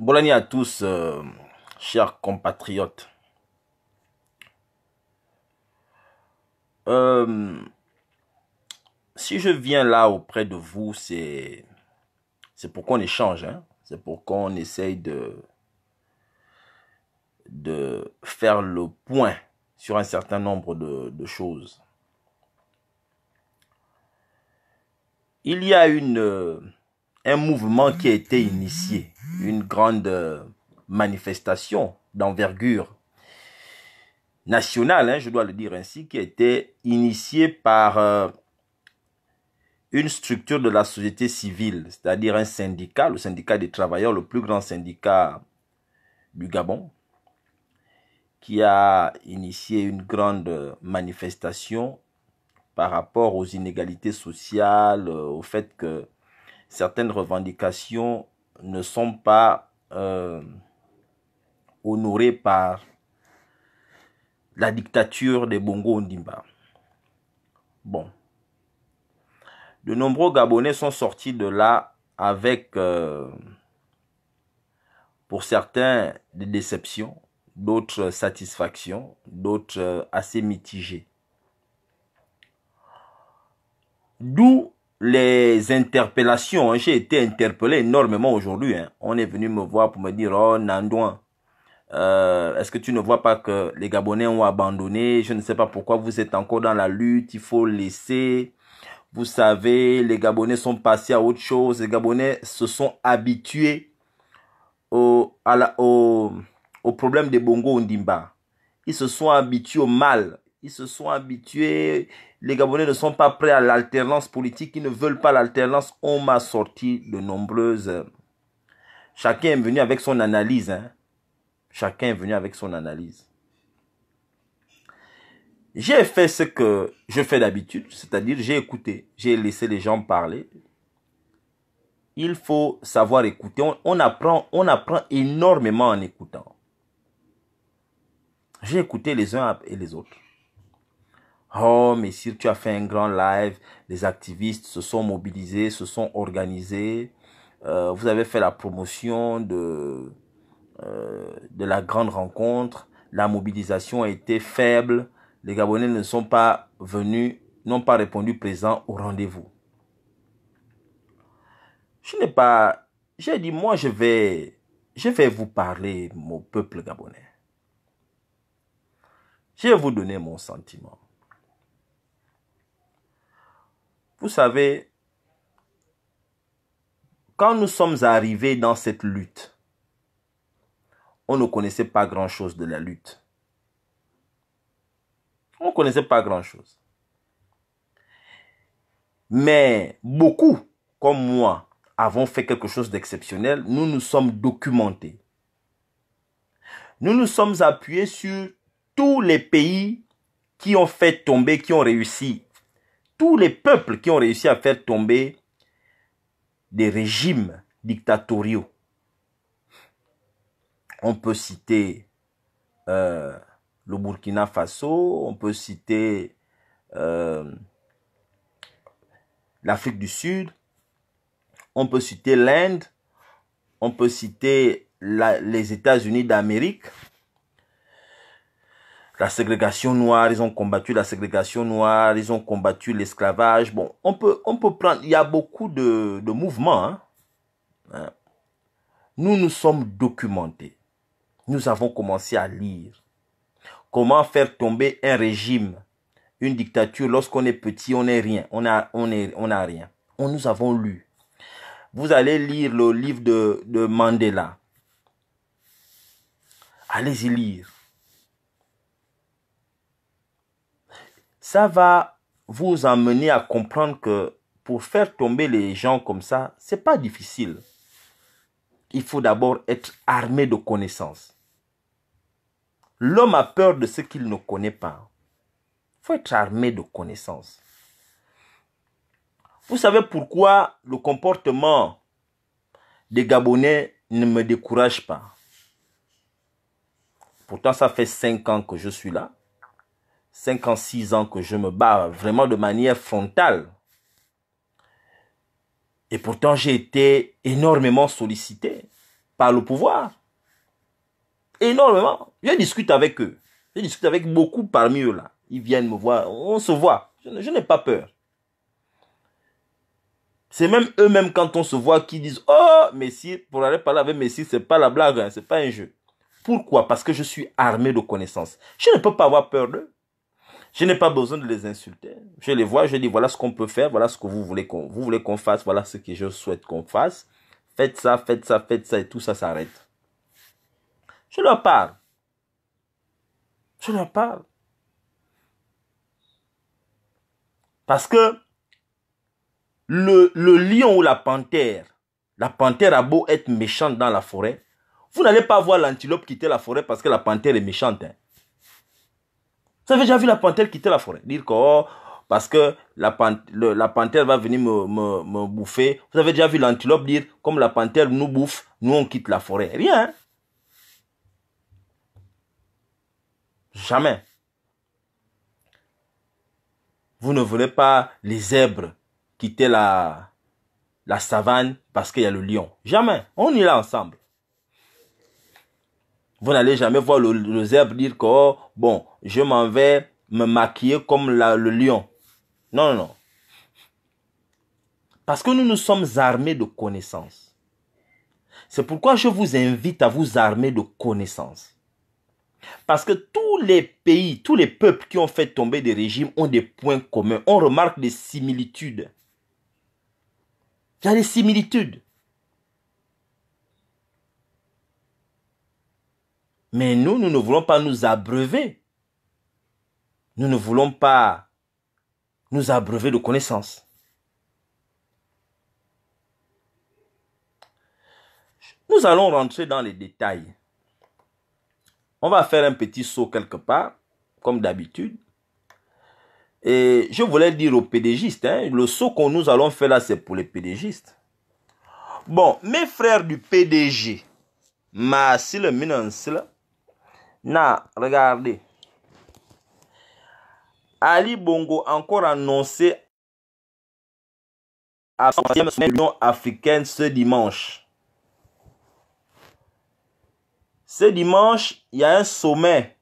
Bonne à tous, euh, chers compatriotes. Euh, si je viens là auprès de vous, c'est c'est pour qu'on échange, hein. c'est pour qu'on essaye de de faire le point sur un certain nombre de, de choses. Il y a une euh, un mouvement qui a été initié, une grande euh, manifestation d'envergure nationale, hein, je dois le dire ainsi, qui a été initiée par euh, une structure de la société civile, c'est-à-dire un syndicat, le syndicat des travailleurs, le plus grand syndicat du Gabon, qui a initié une grande manifestation par rapport aux inégalités sociales, euh, au fait que certaines revendications ne sont pas euh, honorées par la dictature des Bongo Ondimba. Bon. De nombreux Gabonais sont sortis de là avec, euh, pour certains, des déceptions, d'autres satisfactions, d'autres euh, assez mitigées. D'où les interpellations, hein, j'ai été interpellé énormément aujourd'hui. Hein. On est venu me voir pour me dire, oh Nandouan, euh, est-ce que tu ne vois pas que les Gabonais ont abandonné Je ne sais pas pourquoi vous êtes encore dans la lutte, il faut laisser. Vous savez, les Gabonais sont passés à autre chose. Les Gabonais se sont habitués au, au, problème des Bongo Ondimba. Ils se sont habitués au mal. Ils se sont habitués. Les Gabonais ne sont pas prêts à l'alternance politique. Ils ne veulent pas l'alternance. On m'a sorti de nombreuses. Chacun est venu avec son analyse. Hein. Chacun est venu avec son analyse. J'ai fait ce que je fais d'habitude, c'est-à-dire j'ai écouté, j'ai laissé les gens parler. Il faut savoir écouter. on apprend, on apprend énormément en écoutant. J'ai écouté les uns et les autres. Oh, si tu as fait un grand live. Les activistes se sont mobilisés, se sont organisés. Euh, vous avez fait la promotion de, euh, de la grande rencontre. La mobilisation a été faible. Les Gabonais ne sont pas venus, n'ont pas répondu présent au rendez-vous. Je n'ai pas... J'ai dit, moi, je vais, je vais vous parler, mon peuple gabonais. Je vais vous donner mon sentiment. Vous savez, quand nous sommes arrivés dans cette lutte, on ne connaissait pas grand-chose de la lutte. On ne connaissait pas grand-chose. Mais beaucoup, comme moi, avons fait quelque chose d'exceptionnel. Nous nous sommes documentés. Nous nous sommes appuyés sur tous les pays qui ont fait tomber, qui ont réussi tous les peuples qui ont réussi à faire tomber des régimes dictatoriaux. On peut citer euh, le Burkina Faso, on peut citer euh, l'Afrique du Sud, on peut citer l'Inde, on peut citer les États-Unis d'Amérique, la ségrégation noire, ils ont combattu la ségrégation noire, ils ont combattu l'esclavage. Bon, on peut, on peut prendre, il y a beaucoup de, mouvements. Hein. Hein. Nous nous sommes documentés. Nous avons commencé à lire. Comment faire tomber un régime, une dictature, lorsqu'on est petit, on n'est rien, on a, on est, on a rien. On nous avons lu. Vous allez lire le livre de Mandela. Allez-y lire ça va vous amener à comprendre que pour faire tomber les gens comme ça, c'est pas difficile. Il faut d'abord être armé de connaissances. L'homme a peur de ce qu'il ne connaît pas. Il faut être armé de connaissances. Vous savez pourquoi le comportement des Gabonais ne me décourage pas. Pourtant, ça fait cinq ans que je suis là. 5 ans, 6 ans que je me bats vraiment de manière frontale. Et pourtant, j'ai été énormément sollicité par le pouvoir. Énormément. Je discute avec eux. Je discute avec beaucoup parmi eux là. Ils viennent me voir. On se voit. Je, n'ai pas peur. C'est même eux-mêmes quand on se voit qui disent Oh, Messi, pour aller parler avec ce c'est pas la blague, ce hein, c'est pas un jeu. Pourquoi Parce que je suis armé de connaissances. Je ne peux pas avoir peur d'eux. Je n'ai pas besoin de les insulter. Je les vois, je dis voilà ce qu'on peut faire, voilà ce que vous voulez qu'on vous voulez qu'on fasse, voilà ce que je souhaite qu'on fasse. Faites ça, faites ça, faites ça et tout ça s'arrête. Je leur parle. Je leur parle. Parce que le, le lion ou la panthère, la panthère a beau être méchante dans la forêt, vous n'allez pas voir l'antilope quitter la forêt parce que la panthère est méchante. Hein. Vous avez déjà vu la panthère quitter la forêt Dire que, oh, parce que la, panthère va venir me, bouffer. Vous avez déjà vu l'antilope dire, comme la panthère nous bouffe, nous on quitte la forêt. Rien. Hein. Jamais. Vous ne voulez pas les zèbres quitter la, la savane parce qu'il y a le lion. Jamais. On y est là ensemble. Vous n'allez jamais voir le, zèbre dire que, oh, bon, je m'en vais me maquiller comme le lion. Non, non, non. Parce que nous nous sommes armés de connaissances. C'est pourquoi je vous invite à vous armer de connaissances. Parce que tous les pays, tous les peuples qui ont fait tomber des régimes ont des points communs. On remarque des similitudes. Il y a des similitudes. Mais nous, nous ne voulons pas nous abreuver. Nous ne voulons pas nous abreuver de connaissances. Nous allons rentrer dans les détails. On va faire un petit saut quelque part, comme d'habitude. Et je voulais dire aux pédégistes, hein, le saut que nous allons faire là, c'est pour les pédégistes. Bon, mes frères du PDG, Masile Minansila, non, regardez. Ali Bongo encore annoncé à la troisième e africaine ce dimanche. Ce dimanche, il y a un sommet.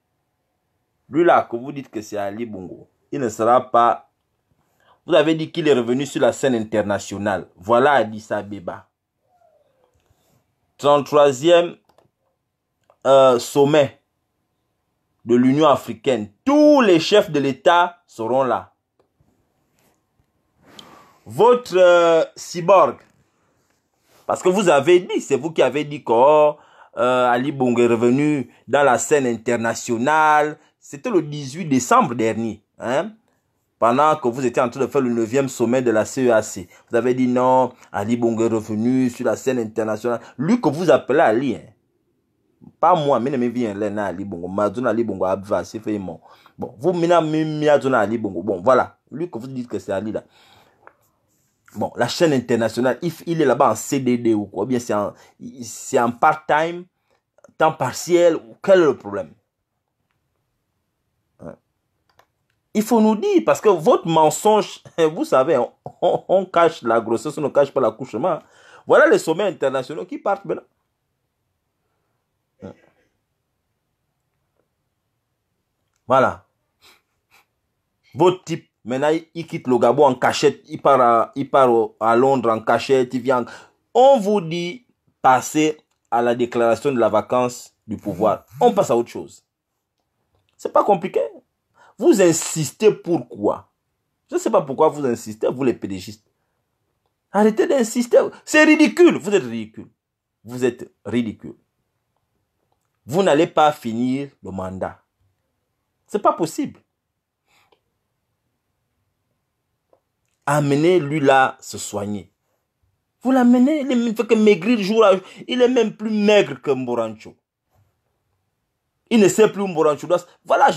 Lui là, que vous dites que c'est Ali Bongo, il ne sera pas. Vous avez dit qu'il est revenu sur la scène internationale. Voilà Addis Abeba. 33e euh, sommet de l'Union africaine. Tous les chefs de l'État seront là. Votre euh, cyborg, parce que vous avez dit, c'est vous qui avez dit que oh, euh, Ali Bongo est revenu dans la scène internationale. C'était le 18 décembre dernier. Hein? pendant que vous étiez en train de faire le 9e sommet de la CEAC. E vous avez dit non, Ali Bongo est revenu sur la scène internationale. Lui que vous appelez Ali, hein, pas moi mais mi vient là na ali bongo madonna ali bongo vraiment bon vous mina mi madonna ali bon voilà lui que vous dites que c'est ali là bon la chaîne internationale if il est là-bas en CDD ou quoi bien c'est en c'est en part-time temps partiel quel est le problème hein? il faut nous dire parce que votre mensonge, vous savez, on, on cache la grossesse, on ne cache pas l'accouchement. Voilà les sommets internationaux qui partent maintenant. Voilà. Votre type, maintenant, il quitte le Gabon en cachette, il part à, il part à Londres en cachette, il vient. On vous dit, passez à la déclaration de la vacance du pouvoir. On passe à autre chose. C'est pas compliqué. Vous insistez pourquoi Je ne sais pas pourquoi vous insistez, vous les pédégistes. Arrêtez d'insister. C'est ridicule. Vous êtes ridicule. Vous êtes ridicule. Vous n'allez pas finir le mandat. C'est pas possible. Amenez-lui là se soigner. Vous l'amenez, il ne fait que maigrir jour à jour. Il est même plus maigre que Mborancho. Il ne sait plus où Mborancho doit. Voilà,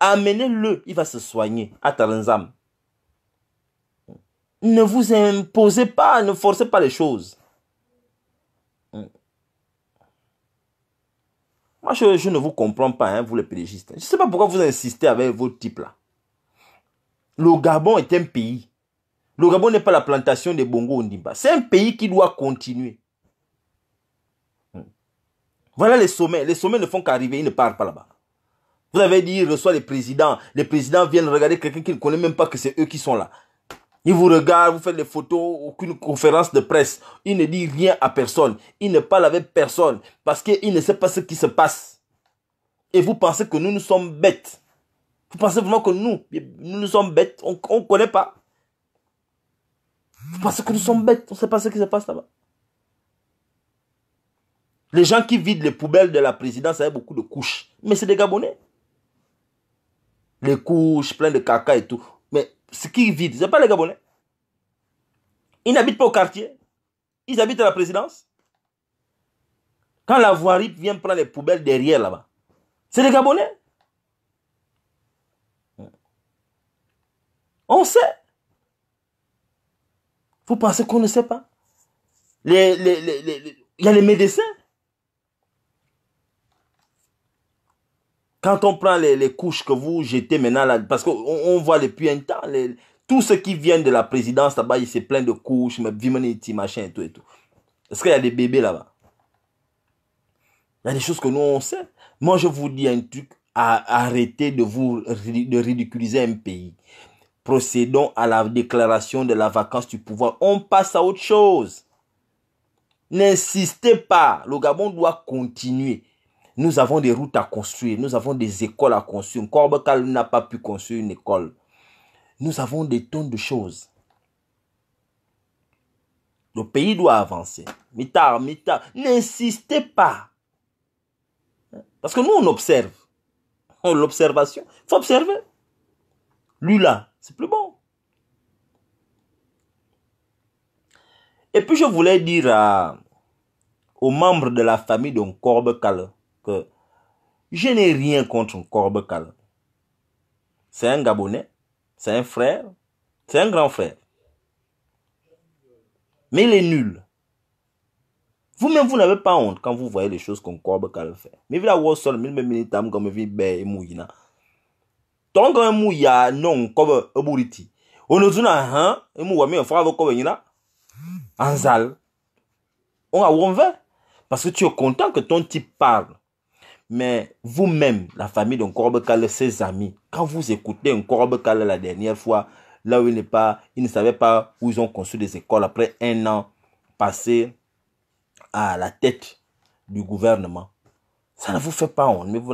amenez-le, il va se soigner à Taranzam. Ne vous imposez pas, ne forcez pas les choses. Moi, je, ne vous comprends pas, hein, vous les pédégistes. Je ne sais pas pourquoi vous insistez avec vos types là. Le Gabon est un pays. Le Gabon n'est pas la plantation des Bongo Ondimba. C'est un pays qui doit continuer. Hmm. Voilà les sommets. Les sommets ne font qu'arriver, ils ne partent pas là-bas. Vous avez dit, reçoit les présidents. Les présidents viennent regarder quelqu'un qu'ils ne connaît même pas que c'est eux qui sont là. Il vous regarde, vous faites des photos, aucune conférence de presse. Il ne dit rien à personne. Il ne parle avec personne parce qu'il ne sait pas ce qui se passe. Et vous pensez que nous, nous sommes bêtes. Vous pensez vraiment que nous, nous, sommes bêtes. On ne connaît pas. Vous pensez que nous sommes bêtes. On ne sait pas ce qui se passe là-bas. Les gens qui vident les poubelles de la présidence ça a beaucoup de couches. Mais c'est des Gabonais. Les couches, pleines de caca et tout ce qui vide, ce n'est pas les Gabonais. Ils n'habitent pas au quartier. Ils habitent à la présidence. Quand la voirie vient prendre les poubelles derrière là-bas, c'est les Gabonais. On sait. Vous pensez qu'on ne sait pas Il les, les, y a les médecins. Quand on prend les, couches que vous jetez maintenant parce qu'on voit depuis un temps, tout ce qui vient de la présidence là-bas, il s'est plein de couches, mais machin et tout et tout. Est-ce qu'il y a des bébés là-bas Il y a des choses que nous on sait. Moi je vous dis un truc, arrêtez de vous de ridiculiser un pays. Procédons à la déclaration de la vacance du pouvoir. On passe à autre chose. N'insistez pas. Le Gabon doit continuer. Nous avons des routes à construire, nous avons des écoles à construire. Corbecal n'a pas pu construire une école. Nous avons des tonnes de choses. Le pays doit avancer. Mitard, mitard, n'insistez pas. Parce que nous, on observe. L'observation, il faut observer. Lui là, c'est plus bon. Et puis je voulais dire aux membres de la famille de Corbe je n'ai rien contre Corbe Calme. C'est un Gabonais, c'est un frère, c'est un grand frère. Mais il est nul. Vous-même, vous, n'avez pas honte quand vous voyez les choses qu'on Corbe Calme fait. Mais vous avez comme non, un On nous dit, hein, un me un un en On Parce que tu es content que ton type parle. Mais vous-même, la famille d'un corbeau calé, ses amis, quand vous écoutez corbeau calé la dernière fois, là où il n'est pas, il ne savait pas où ils ont construit des écoles après un an passé à la tête du gouvernement. Ça ne vous fait pas honte. Mais vous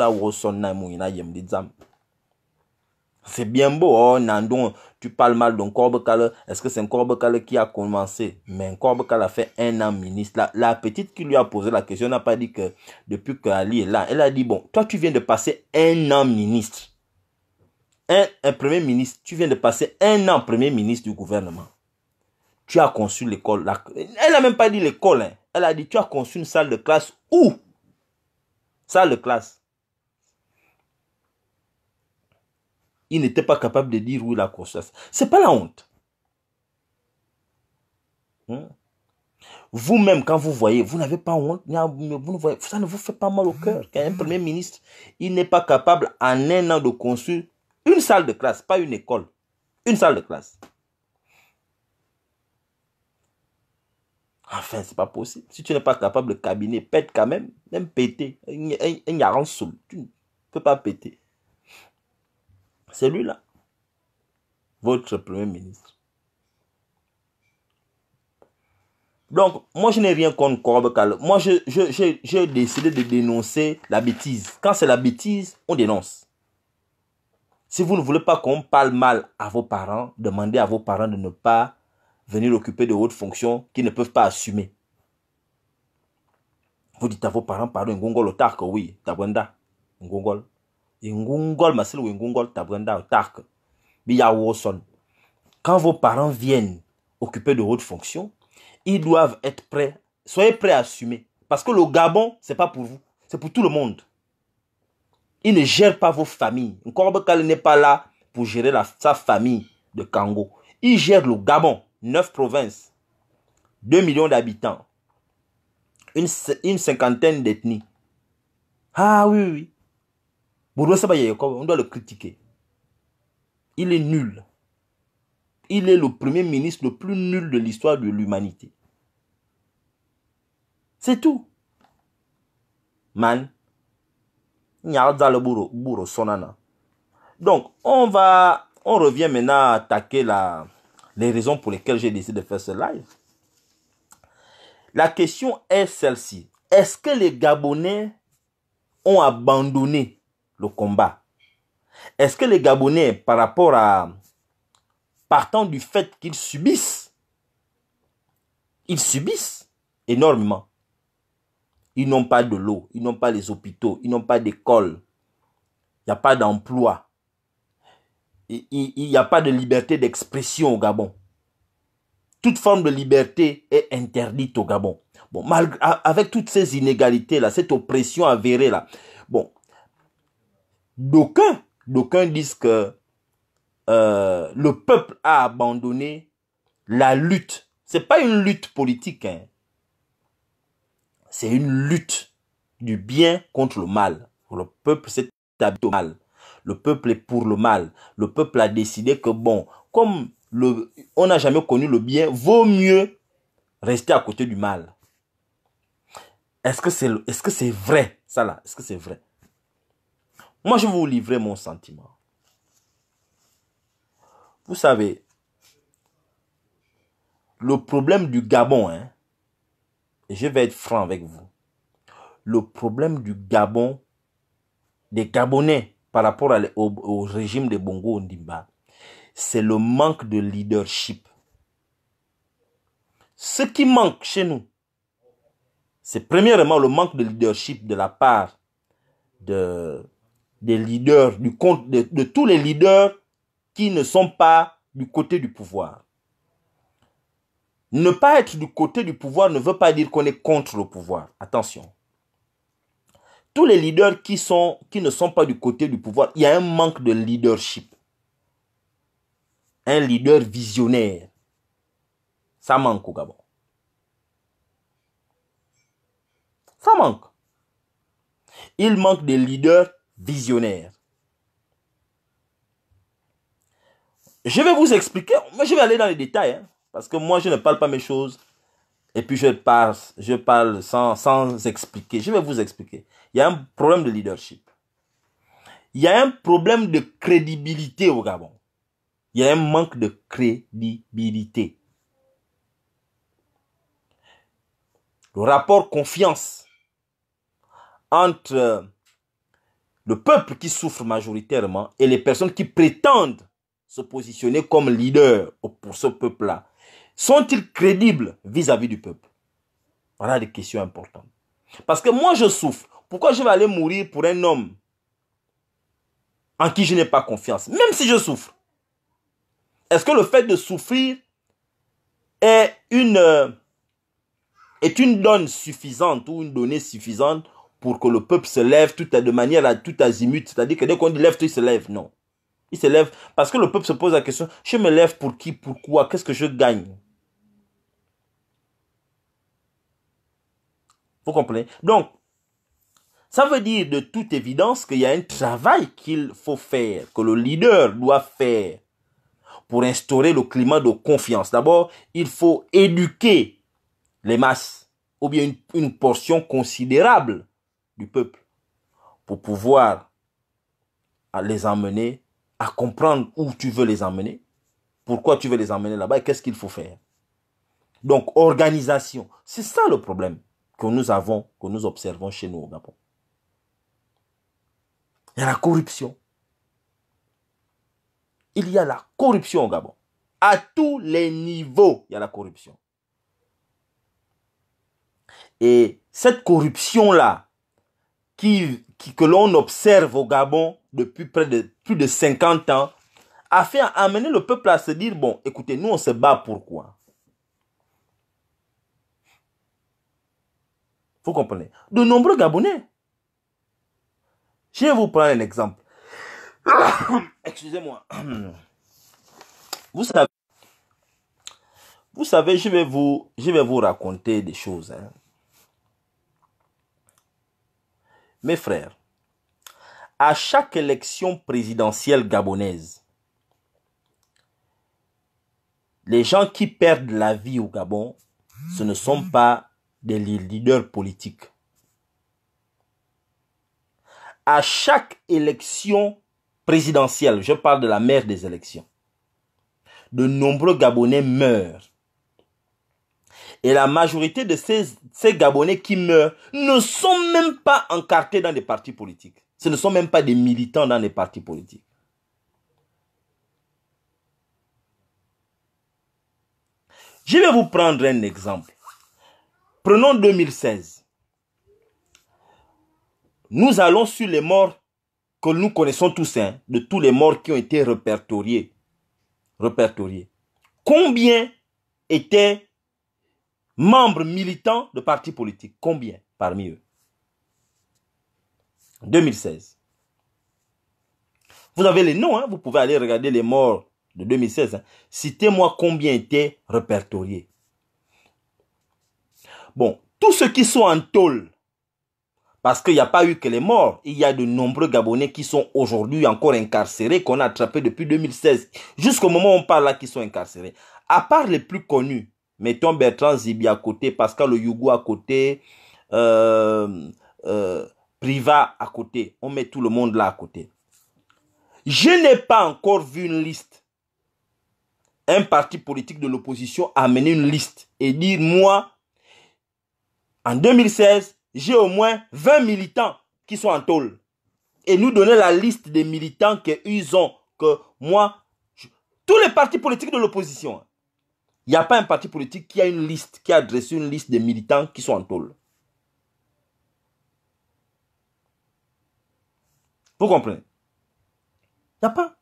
c'est bien beau, oh Nandon, tu parles mal d'un Kale. Est-ce que c'est un Kale qui a commencé Mais Kale a fait un an ministre. La, la, petite qui lui a posé la question n'a pas dit que depuis que est là, elle a dit, bon, toi tu viens de passer un an ministre. Un, premier ministre, tu viens de passer un an premier ministre du gouvernement. Tu as conçu l'école. Elle n'a même pas dit l'école. Hein. Elle a dit, tu as conçu une salle de classe où Salle de classe. il n'était pas capable de dire où la a Ce C'est pas la honte. Hein? Vous-même, quand vous voyez, vous n'avez pas honte, ça ne vous fait pas mal au cœur. un premier ministre, il n'est pas capable en un an de construire une salle de classe, pas une école, une salle de classe. Enfin, c'est pas possible. Si tu n'es pas capable de cabiner, pète quand même, même péter. a un, tu ne peux pas péter. C'est lui-là, votre Premier ministre. Donc, moi, je n'ai rien contre Corbe Moi, j'ai décidé de dénoncer la bêtise. Quand c'est la bêtise, on dénonce. Si vous ne voulez pas qu'on parle mal à vos parents, demandez à vos parents de ne pas venir occuper de hautes fonctions qu'ils ne peuvent pas assumer. Vous dites à vos parents, pardon, Ngongol Otark, oui, Tabwenda, Ngongol. Quand vos parents viennent occuper de hautes fonctions, ils doivent être prêts. Soyez prêts à assumer. Parce que le Gabon, c'est pas pour vous. C'est pour tout le monde. Ils ne gèrent pas vos familles. Nkorbekal n'est pas là pour gérer sa famille de Kango. Il gère le Gabon, Neuf provinces, Deux millions d'habitants, une, une cinquantaine d'ethnies. Ah oui, oui on doit le critiquer. Il est nul. Il est le premier ministre le plus nul de l'histoire de l'humanité. C'est tout. Man. Donc, on va, on revient maintenant à attaquer la, les raisons pour lesquelles j'ai décidé de faire ce live. La question est celle-ci. Est-ce que les Gabonais ont abandonné le combat. Est-ce que les Gabonais, par rapport à... partant du fait qu'ils subissent, ils subissent énormément. Ils n'ont pas de l'eau, ils n'ont pas les hôpitaux, ils n'ont pas d'école, il n'y a pas d'emploi, il n'y a pas de liberté d'expression au Gabon. Toute forme de liberté est interdite au Gabon. Bon, malgré, avec toutes ces inégalités là, cette oppression avérée là, bon, d'aucuns, disent que euh, le peuple a abandonné la lutte. C'est pas une lutte politique, hein. c'est une lutte du bien contre le mal. Le peuple s'est habitué mal. Le peuple est pour le mal. Le peuple a décidé que bon, comme le, on n'a jamais connu le bien, vaut mieux rester à côté du mal. Est-ce que c'est est -ce c'est vrai ça là Est-ce que c'est vrai moi, je vais vous livrer mon sentiment. Vous savez, le problème du Gabon, hein, je vais être franc avec vous, le problème du Gabon, des Gabonais par rapport au, au, régime de Bongo Ondimba, c'est le manque de leadership. Ce qui manque chez nous, c'est premièrement le manque de leadership de la part de, des leaders, du compte de, tous les leaders qui ne sont pas du côté du pouvoir. Ne pas être du côté du pouvoir ne veut pas dire qu'on est contre le pouvoir. Attention. Tous les leaders qui, sont, qui ne sont pas du côté du pouvoir, il y a un manque de leadership. Un leader visionnaire. Ça manque au Gabon. Ça manque. Il manque des leaders visionnaire. Je vais vous expliquer, je vais aller dans les détails, hein, parce que moi je ne parle pas mes choses et puis je parle, je parle sans, sans expliquer. Je vais vous expliquer. Il y a un problème de leadership. Il y a un problème de crédibilité au Gabon. Il y a un manque de crédibilité. Le rapport confiance entre le peuple qui souffre majoritairement et les personnes qui prétendent se positionner comme leader pour ce peuple-là, sont-ils crédibles vis-à-vis du peuple Voilà des questions importantes. Parce que moi, je souffre. Pourquoi je vais aller mourir pour un homme en qui je n'ai pas confiance, même si je souffre Est-ce que le fait de souffrir est une, euh, est une donne suffisante ou une donnée suffisante pour que le peuple se lève tout de manière à tout azimut. C'est-à-dire que dès qu'on dit lève-toi, il se lève. Non. Il se lève parce que le peuple se pose la question, je me lève pour qui, pourquoi, qu'est-ce que je gagne Vous comprenez Donc, ça veut dire de toute évidence qu'il y a un travail qu'il faut faire, que le leader doit faire pour instaurer le climat de confiance. D'abord, il faut éduquer les masses, ou bien une portion considérable du peuple pour pouvoir les emmener à comprendre où tu veux les emmener, pourquoi tu veux les emmener là-bas et qu'est-ce qu'il faut faire. Donc, organisation, c'est ça le problème que nous avons, que nous observons chez nous au Gabon. Il y a la corruption. Il y a la corruption au Gabon. À tous les niveaux, il y a la corruption. Et cette corruption-là, qui, que l'on observe au Gabon depuis près de plus de 50 ans a fait amener le peuple à se dire, bon, écoutez, nous on se bat pourquoi Vous comprenez De nombreux Gabonais. Je vais vous prendre un exemple. Excusez-moi. Vous savez, vous savez, je vais vous, je vais vous raconter des choses. Hein. Mes frères, à chaque élection présidentielle gabonaise, les gens qui perdent la vie au Gabon, ce ne sont pas des leaders politiques. À chaque élection présidentielle, je parle de la mère des élections, de nombreux Gabonais meurent et la majorité de ces, Gabonais qui meurent ne sont même pas encartés dans des partis politiques. Ce ne sont même pas des militants dans les partis politiques. Je vais vous prendre un exemple. Prenons 2016. Nous allons sur les morts que nous connaissons tous, hein, de tous les morts qui ont été répertoriés. répertoriés. Combien étaient membres militants de partis politiques. Combien parmi eux 2016. Vous avez les noms, hein. vous pouvez aller regarder les morts de 2016. Hein. Citez-moi combien étaient répertoriés. Bon, tous ceux qui sont en tôle, parce qu'il n'y a pas eu que les morts, il y a de nombreux Gabonais qui sont aujourd'hui encore incarcérés, qu'on a attrapés depuis 2016, jusqu'au moment où on parle là, qui sont incarcérés. À part les plus connus, Mettons Bertrand Zibi à côté, Pascal yugo à côté, euh, euh, Priva à côté. On met tout le monde là à côté. Je n'ai pas encore vu une liste. Un parti politique de l'opposition amener une liste et dire moi, en 2016, j'ai au moins 20 militants qui sont en tôle. Et nous donner la liste des militants qu'ils ont, que moi, tous les partis politiques de l'opposition, hein. Il n'y a pas un parti politique qui a une liste, qui a dressé une liste des militants qui sont en tôle. Vous comprenez Il n'y a pas.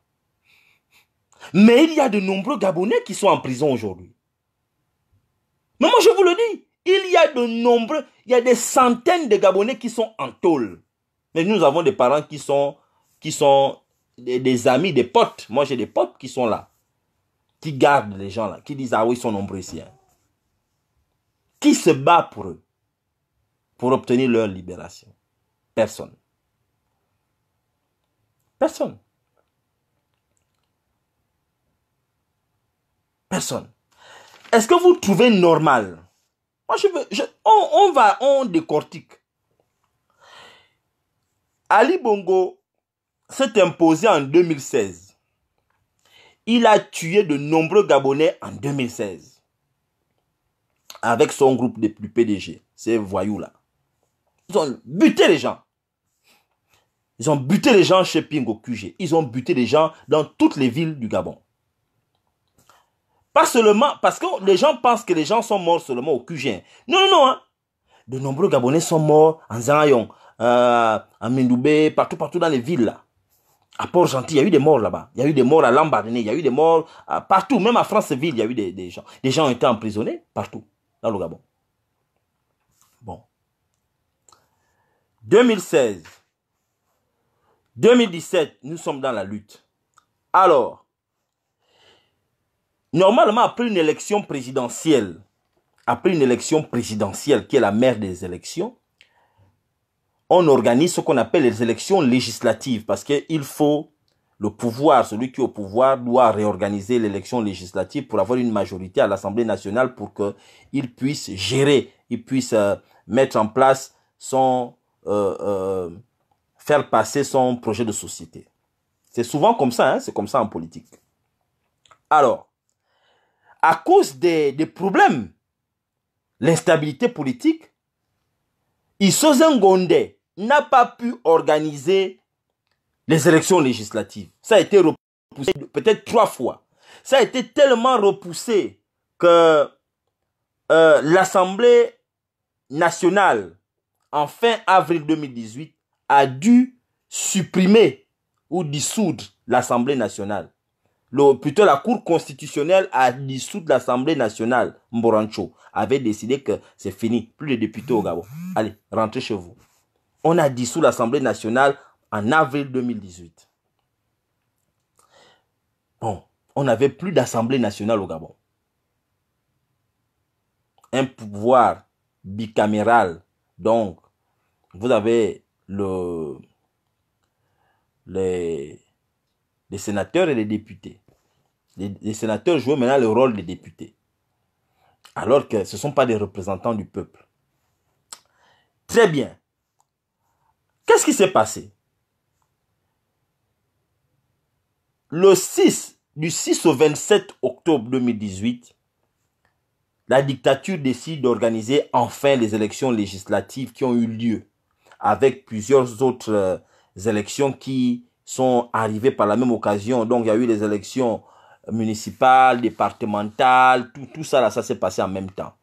Mais il y a de nombreux Gabonais qui sont en prison aujourd'hui. Mais moi, je vous le dis, il y a de nombreux, il y a des centaines de Gabonais qui sont en tôle. Mais nous avons des parents qui sont, qui sont des amis, des potes. Moi, j'ai des potes qui sont là qui gardent les gens là, qui disent Ah oui, ils sont nombreux ici. Hein. Qui se bat pour eux pour obtenir leur libération Personne. Personne. Personne. Est-ce que vous trouvez normal Moi, je veux. on, on, va, on décortique. Ali Bongo s'est imposé en 2016 il a tué de nombreux Gabonais en 2016 avec son groupe de plus PDG, ces voyous-là. Ils ont buté les gens. Ils ont buté les gens chez au QG. Ils ont buté les gens dans toutes les villes du Gabon. Pas seulement parce que les gens pensent que les gens sont morts seulement au QG. Non, non, non. Hein. De nombreux Gabonais sont morts en Zanayon, euh, en Mindoubé, partout, partout dans les villes là. À Port-Gentil, il y a eu des morts là-bas. Il y a eu des morts à Lambaréné, il y a eu des morts euh, partout. Même à Franceville, il y a eu des, des, gens. Des gens ont été emprisonnés partout, dans le Gabon. Bon. 2016. 2017, nous sommes dans la lutte. Alors, normalement, après une élection présidentielle, après une élection présidentielle qui est la mère des élections, on organise ce qu'on appelle les élections législatives parce qu'il faut le pouvoir, celui qui est au pouvoir, doit réorganiser l'élection législative pour avoir une majorité à l'Assemblée nationale pour qu'il puisse gérer, il puisse euh, mettre en place son... Euh, euh, faire passer son projet de société. C'est souvent comme ça, hein, c'est comme ça en politique. Alors, à cause des, problèmes, l'instabilité politique, Isozengondé, n'a pas pu organiser les élections législatives. Ça a été repoussé peut-être trois fois. Ça a été tellement repoussé que euh, l'Assemblée nationale, en fin avril 2018, a dû supprimer ou dissoudre l'Assemblée nationale. plutôt la Cour constitutionnelle a dissoudre l'Assemblée nationale. Mborancho avait décidé que c'est fini, plus de députés au Gabon. Allez, rentrez chez vous on a dissous l'Assemblée nationale en avril 2018. Bon, on n'avait plus d'Assemblée nationale au Gabon. Un pouvoir bicaméral. Donc, vous avez le, les, sénateurs et les députés. Les, les, sénateurs jouent maintenant le rôle des députés. Alors que ce ne sont pas des représentants du peuple. Très bien. Qu'est-ce qui s'est passé Le 6, du 6 au 27 octobre 2018, la dictature décide d'organiser enfin les élections législatives qui ont eu lieu, avec plusieurs autres euh, élections qui sont arrivées par la même occasion. Donc il y a eu des élections municipales, départementales, tout, ça ça s'est passé en même temps.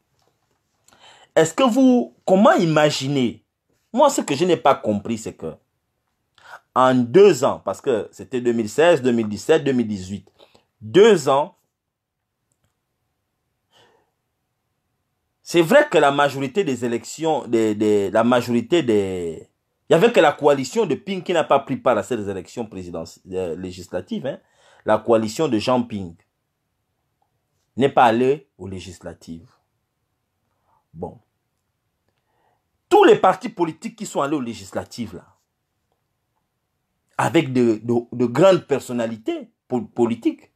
Est-ce que vous, comment imaginer moi, ce que je n'ai pas compris, c'est que en deux ans, parce que c'était 2016, 2017, 2018, deux ans, c'est vrai que la majorité des élections, des, la majorité des... Il y avait que la coalition de Ping qui n'a pas pris part à ces élections euh, législatives. Hein. La coalition de Jean Ping n'est pas allée aux législatives. Bon tous les partis politiques qui sont allés aux législatives, là, avec de, grandes personnalités politiques,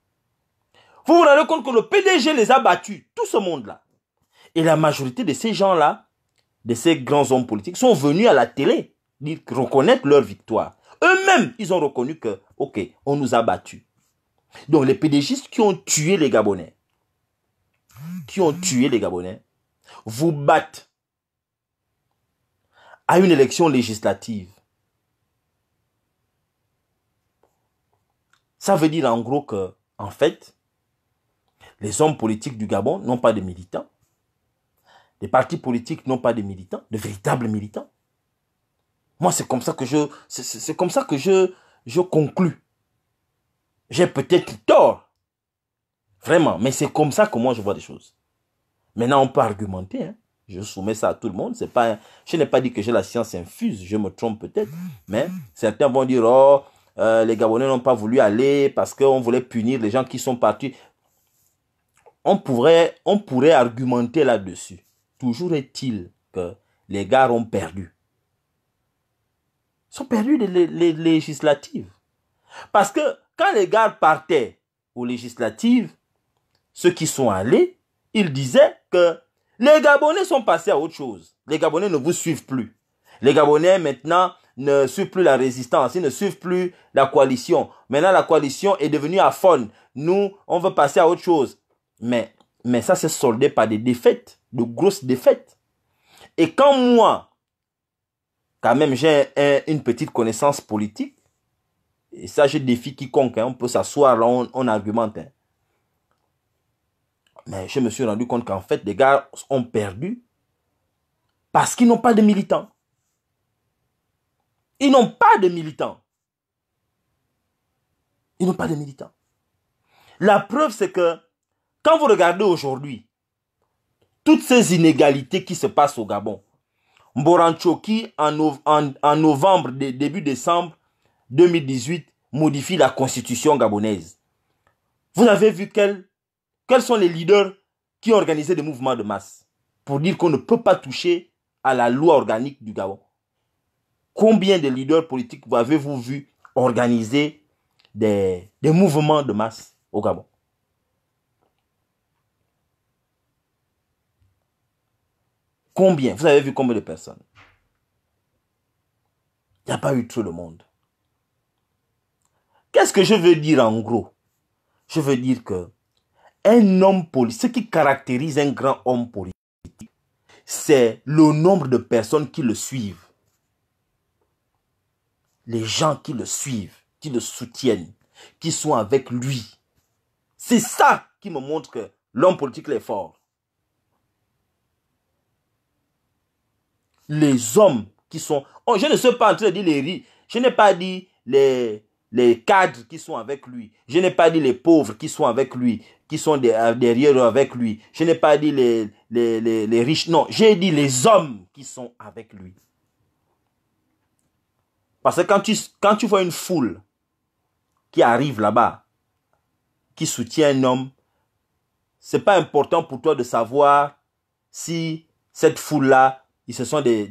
vous vous rendez compte que le PDG les a battus, tout ce monde-là. Et la majorité de ces gens-là, de ces grands hommes politiques, sont venus à la télé dire, reconnaître leur victoire. Eux-mêmes, ils ont reconnu que, OK, on nous a battus. Donc les PDGistes qui ont tué les Gabonais, qui ont tué les Gabonais, vous battent à une élection législative. Ça veut dire en gros que, en fait, les hommes politiques du Gabon n'ont pas de militants. Les partis politiques n'ont pas de militants, de véritables militants. Moi, c'est comme ça que je, c'est comme ça que je, je conclus. J'ai peut-être tort. Vraiment, mais c'est comme ça que moi je vois des choses. Maintenant, on peut argumenter. Hein. Je soumets ça à tout le monde. C'est pas, je n'ai pas dit que j'ai la science infuse, je me trompe peut-être, mais certains vont dire, oh, euh, les Gabonais n'ont pas voulu aller parce qu'on voulait punir les gens qui sont partis. On pourrait, on pourrait argumenter là-dessus. Toujours est-il que les gars ont perdu. Ils ont perdu les, les législatives. Parce que quand les gars partaient aux législatives, ceux qui sont allés, ils disaient que les Gabonais sont passés à autre chose. Les Gabonais ne vous suivent plus. Les Gabonais maintenant ne suivent plus la résistance, ils ne suivent plus la coalition. Maintenant la coalition est devenue fond. Nous, on veut passer à autre chose. Mais, mais ça s'est soldé par des défaites, de grosses défaites. Et quand moi, quand même j'ai une petite connaissance politique, et ça je défie quiconque, hein, on peut s'asseoir, on, argumente. Hein mais je me suis rendu compte qu'en fait, les gars ont perdu parce qu'ils n'ont pas de militants. Ils n'ont pas de militants. Ils n'ont pas de militants. La preuve, c'est que quand vous regardez aujourd'hui, toutes ces inégalités qui se passent au Gabon, Mboranchoki, en, en novembre, début décembre 2018, modifie la constitution gabonaise. Vous avez vu quelle quels sont les leaders qui ont organisé des mouvements de masse pour dire qu'on ne peut pas toucher à la loi organique du Gabon Combien de leaders politiques avez-vous vu organiser des, mouvements de masse au Gabon Combien Vous avez vu combien de personnes Il n'y a pas eu trop de monde. Qu'est-ce que je veux dire en gros Je veux dire que un homme politique, ce qui caractérise un grand homme politique, c'est le nombre de personnes qui le suivent. Les gens qui le suivent, qui le soutiennent, qui sont avec lui. C'est ça qui me montre que l'homme politique est fort. Les hommes qui sont... Oh, je ne suis pas en train dire les... Je n'ai pas dit les, les cadres qui sont avec lui. Je n'ai pas dit les pauvres qui sont avec lui, qui sont euh, derrière avec lui. Je n'ai pas dit les, les, riches. Non, j'ai dit les hommes qui sont avec lui. Parce que quand tu, quand tu vois une foule qui arrive là-bas, qui soutient un homme, c'est pas important pour toi de savoir si cette foule-là, Ce sont des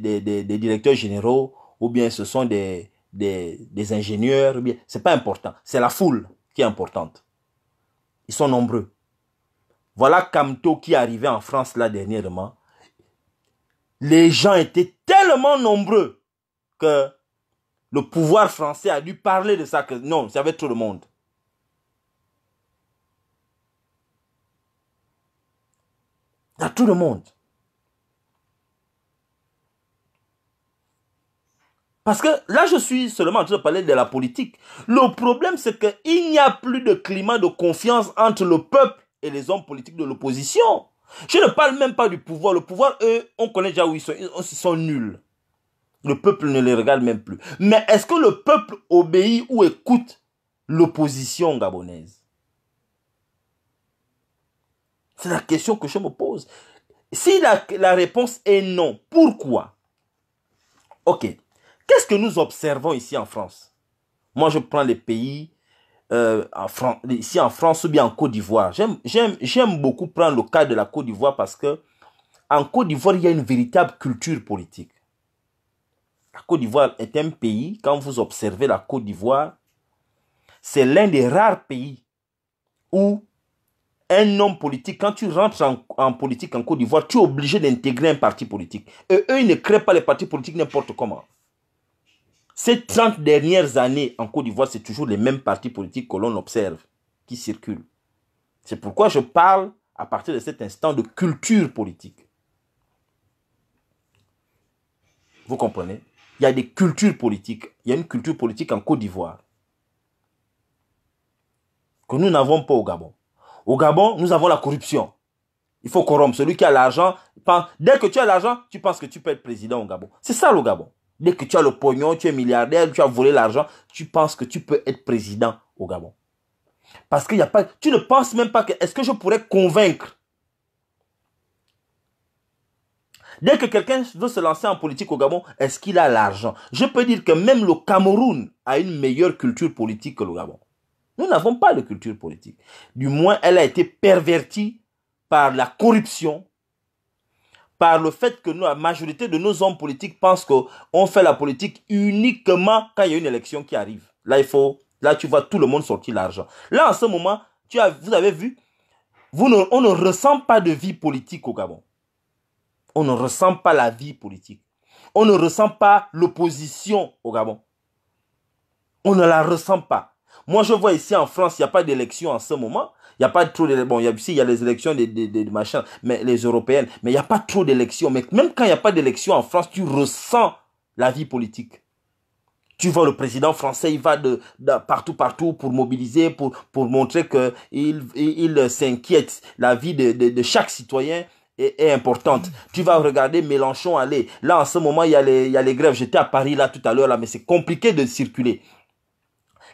directeurs généraux ou bien ce sont des, des, ingénieurs ingénieurs, c'est pas important. C'est la foule qui est importante. Ils sont nombreux. Voilà Camto qui est arrivé en France là dernièrement. Les gens étaient tellement nombreux que le pouvoir français a dû parler de ça. non, il y avait tout le monde. Il y a tout le monde. Parce que là, je suis seulement en train de parler de la politique. Le problème, c'est qu'il n'y a plus de climat de confiance entre le peuple et les hommes politiques de l'opposition. Je ne parle même pas du pouvoir. Le pouvoir, eux, on connaît déjà où ils sont. Ils sont nuls. Le peuple ne les regarde même plus. Mais est-ce que le peuple obéit ou écoute l'opposition gabonaise C'est la question que je me pose. Si la, la réponse est non, pourquoi Ok. Qu'est-ce que nous observons ici en France Moi, je prends les pays euh, ici en France ou bien en Côte d'Ivoire. J'aime beaucoup prendre le cas de la Côte d'Ivoire parce que en Côte d'Ivoire, il y a une véritable culture politique. La Côte d'Ivoire est un pays, quand vous observez la Côte d'Ivoire, c'est l'un des rares pays où un homme politique, quand tu rentres en, en politique en Côte d'Ivoire, tu es obligé d'intégrer un parti politique. Et eux, ils ne créent pas les partis politiques n'importe comment. Ces 30 dernières années en Côte d'Ivoire, c'est toujours les mêmes partis politiques que l'on observe, qui circulent. C'est pourquoi je parle à partir de cet instant de culture politique. Vous comprenez Il y a des cultures politiques. Il y a une culture politique en Côte d'Ivoire que nous n'avons pas au Gabon. Au Gabon, nous avons la corruption. Il faut corrompre. Celui qui a l'argent, dès que tu as l'argent, tu penses que tu peux être président au Gabon. C'est ça le Gabon. Dès que tu as le pognon, tu es milliardaire, tu as volé l'argent, tu penses que tu peux être président au Gabon. Parce que a pas, tu ne penses même pas que, est-ce que je pourrais convaincre? Dès que quelqu'un veut se lancer en politique au Gabon, est-ce qu'il a l'argent? Je peux dire que même le Cameroun a une meilleure culture politique que le Gabon. Nous n'avons pas de culture politique. Du moins, elle a été pervertie par la corruption par le fait que nous, la majorité de nos hommes politiques pensent qu'on fait la politique uniquement quand il y a une élection qui arrive. Là, il faut, là, tu vois tout le monde sortir l'argent. Là, en ce moment, tu as, vous avez vu, vous on ne ressent pas de vie politique au Gabon. On ne ressent pas la vie politique. On ne ressent pas l'opposition au Gabon. On ne la ressent pas. Moi, je vois ici en France, il n'y a pas d'élection en ce moment. Il n'y a pas trop d'élections. Bon, il y a, aussi y a les élections des, machins, mais les européennes, mais il n'y a pas trop d'élections. Mais même quand il n'y a pas d'élections en France, tu ressens la vie politique. Tu vois le président français, il va de, partout, partout pour mobiliser, pour, pour montrer qu'il s'inquiète. La vie de, chaque citoyen est, importante. Tu vas regarder Mélenchon aller. Là, en ce moment, il y a les, il y a les grèves. J'étais à Paris là tout à l'heure, là, mais c'est compliqué de circuler.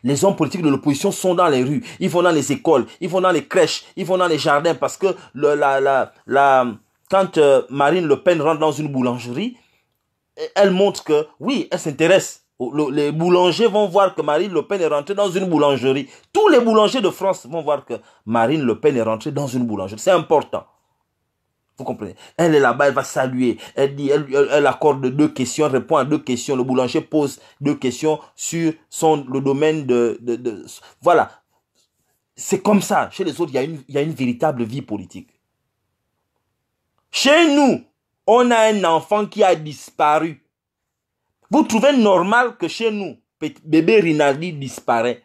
Les hommes politiques de l'opposition sont dans les rues, ils vont dans les écoles, ils vont dans les crèches, ils vont dans les jardins parce que la, la, quand euh, Marine Le Pen rentre dans une boulangerie, elle montre que oui, elle s'intéresse. Les boulangers vont voir que Marine Le Pen est rentrée dans une boulangerie. Tous les boulangers de France vont voir que Marine Le Pen est rentrée dans une boulangerie. C'est important. Vous comprenez Elle est là-bas, elle va saluer. Elle dit, elle, accorde deux questions, répond à deux questions. Le boulanger pose deux questions sur son, le domaine de... de, voilà. C'est comme ça. Chez les autres, il y, a une, il y a une véritable vie politique. Chez nous, on a un enfant qui a disparu. Vous trouvez normal que chez nous, bébé Rinaldi disparaît.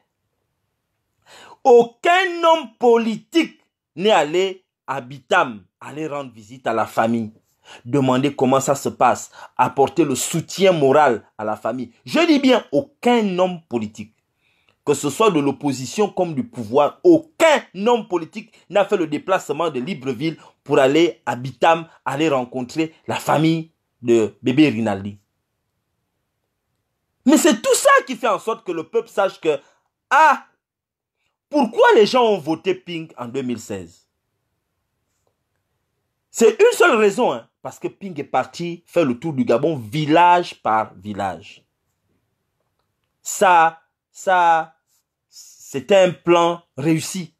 Aucun homme politique n'est allé à Bitam Aller rendre visite à la famille. demander comment ça se passe. apporter le soutien moral à la famille. Je dis bien, aucun homme politique, que ce soit de l'opposition comme du pouvoir, aucun homme politique n'a fait le déplacement de Libreville pour aller à Bitam, aller rencontrer la famille de bébé Rinaldi. Mais c'est tout ça qui fait en sorte que le peuple sache que, ah, pourquoi les gens ont voté Pink en 2016 c'est une seule raison, hein, parce que Ping est parti faire le tour du Gabon village par village. Ça, ça, c'était un plan réussi.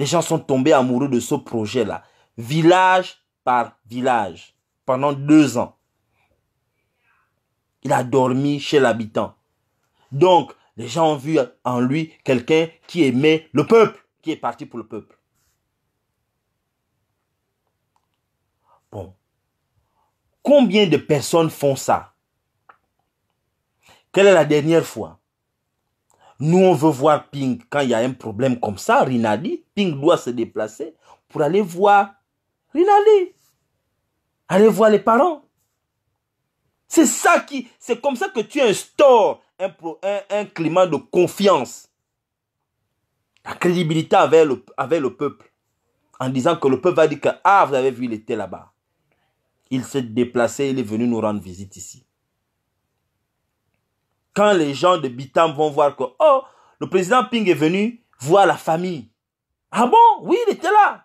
Les gens sont tombés amoureux de ce projet-là, village par village, pendant deux ans. Il a dormi chez l'habitant. Donc, les gens ont vu en lui quelqu'un qui aimait le peuple, qui est parti pour le peuple. Combien de personnes font ça Quelle est la dernière fois Nous, on veut voir Ping quand il y a un problème comme ça, Rinaldi. Ping doit se déplacer pour aller voir Rinaldi. Aller voir les parents. C'est ça qui, c'est comme ça que tu instaures un, climat de confiance, la crédibilité avec le, peuple, en disant que le peuple va dire que ah vous avez vu l'été là-bas. Il s'est déplacé, il est venu nous rendre visite ici. Quand les gens de Bitam vont voir que, oh, le président Ping est venu voir la famille. Ah bon Oui, il était là.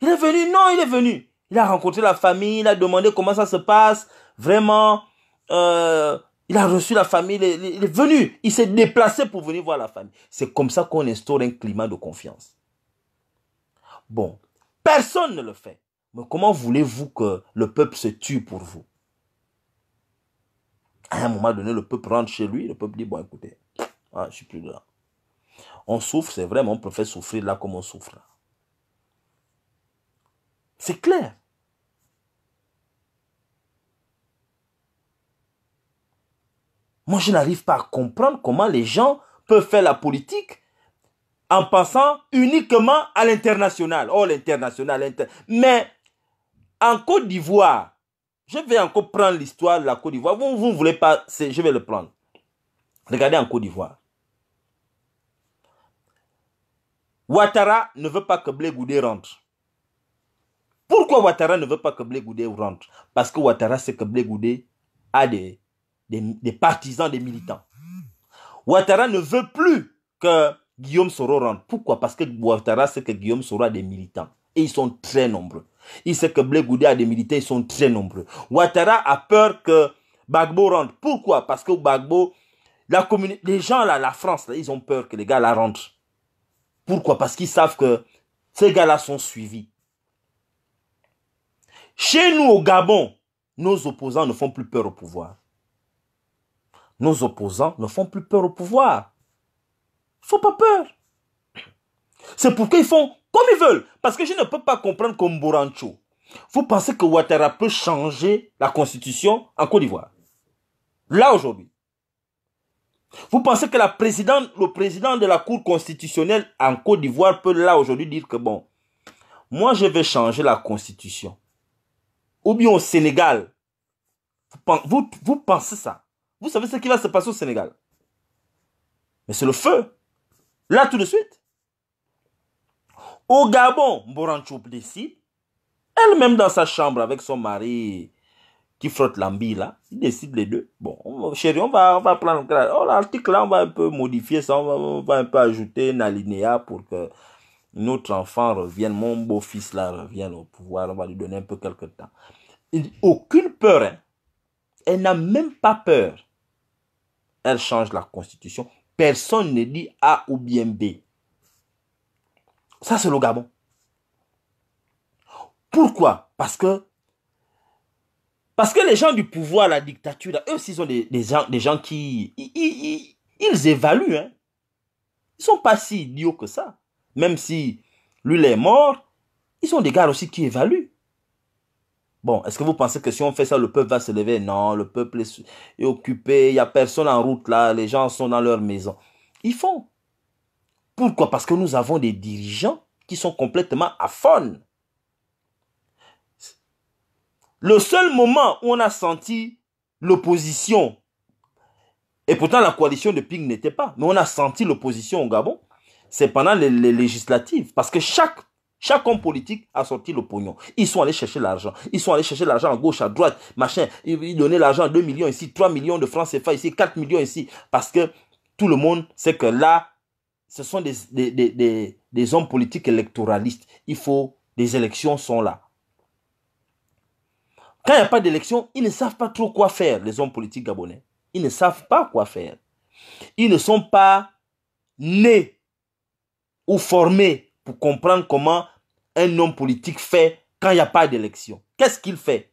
Il est venu Non, il est venu. Il a rencontré la famille, il a demandé comment ça se passe. Vraiment, euh, il a reçu la famille, il est venu. Il s'est déplacé pour venir voir la famille. C'est comme ça qu'on instaure un climat de confiance. Bon, personne ne le fait comment voulez-vous que le peuple se tue pour vous À un moment donné, le peuple rentre chez lui, le peuple dit, bon écoutez, ah, je ne suis plus là. On souffre, c'est vrai, mais on préfère souffrir là comme on souffre. C'est clair. Moi, je n'arrive pas à comprendre comment les gens peuvent faire la politique en pensant uniquement à l'international. Oh, l'international, l'international. mais en Côte d'Ivoire, je vais encore prendre l'histoire de la Côte d'Ivoire. Vous ne voulez pas, je vais le prendre. Regardez en Côte d'Ivoire. Ouattara ne veut pas que Blé rentre. Pourquoi Ouattara ne veut pas que Blé rentre Parce que Ouattara sait que Blé a des, des, partisans, des militants. Ouattara ne veut plus que Guillaume Soro rentre. Pourquoi Parce que Ouattara sait que Guillaume Soro a des militants. Et ils sont très nombreux. Il sait que Blegoudé a des militaires, ils sont très nombreux. Ouattara a peur que Bagbo rentre. Pourquoi Parce que Bagbo, la les gens là, la France, ils ont peur que les gars la rentrent. Pourquoi Parce qu'ils savent que ces gars-là sont suivis. Chez nous, au Gabon, nos opposants ne font plus peur au pouvoir. Nos opposants ne font plus peur au pouvoir. ne font pas peur. C'est pourquoi ils font comme ils veulent. Parce que je ne peux pas comprendre comme Borancho. Vous pensez que Ouattara peut changer la constitution en Côte d'Ivoire Là aujourd'hui. Vous pensez que la présidente, le président de la Cour constitutionnelle en Côte d'Ivoire peut là aujourd'hui dire que bon, moi je vais changer la constitution. Ou bien au Sénégal. vous pensez ça. Vous savez ce qui va se passer au Sénégal. Mais c'est le feu. Là tout de suite. Au Gabon, Mborancho décide. elle-même dans sa chambre avec son mari qui frotte l'ambi là, ils décident les deux. Bon, chérie, on va, prendre oh, l'article là, on va un peu modifier ça, on va, un peu ajouter une alinéa pour que notre enfant revienne, mon beau-fils là revienne au pouvoir, on va lui donner un peu quelques temps. aucune peur, hein. elle n'a même pas peur. Elle change la constitution. Personne ne dit A ou bien B. Ça, c'est le Gabon. Pourquoi Parce que parce que les gens du pouvoir, la dictature, eux aussi, ils ont des, gens, qui... Ils, évaluent. ils évaluent. Hein. Ils sont pas si idiots que ça. Même si lui, il est mort, ils sont des gars aussi qui évaluent. Bon, est-ce que vous pensez que si on fait ça, le peuple va se lever Non, le peuple est, est occupé, il n'y a personne en route là, les gens sont dans leur maison. Ils font. Pourquoi Parce que nous avons des dirigeants qui sont complètement fond. Le seul moment où on a senti l'opposition, et pourtant la coalition de Ping n'était pas, mais on a senti l'opposition au Gabon, c'est pendant les, législatives. Parce que chaque, chaque homme politique a sorti le pognon. Ils sont allés chercher l'argent. Ils sont allés chercher l'argent à gauche, à droite, machin. Ils donnaient l'argent 2 millions ici, 3 millions de francs CFA ici, 4 millions ici. Parce que tout le monde sait que là, ce sont des, des, hommes politiques électoralistes. Il faut, des élections sont là. Quand il n'y a pas d'élection, ils ne savent pas trop quoi faire, les hommes politiques gabonais. Ils ne savent pas quoi faire. Ils ne sont pas nés ou formés pour comprendre comment un homme politique fait quand il n'y a pas d'élection. Qu'est-ce qu'il fait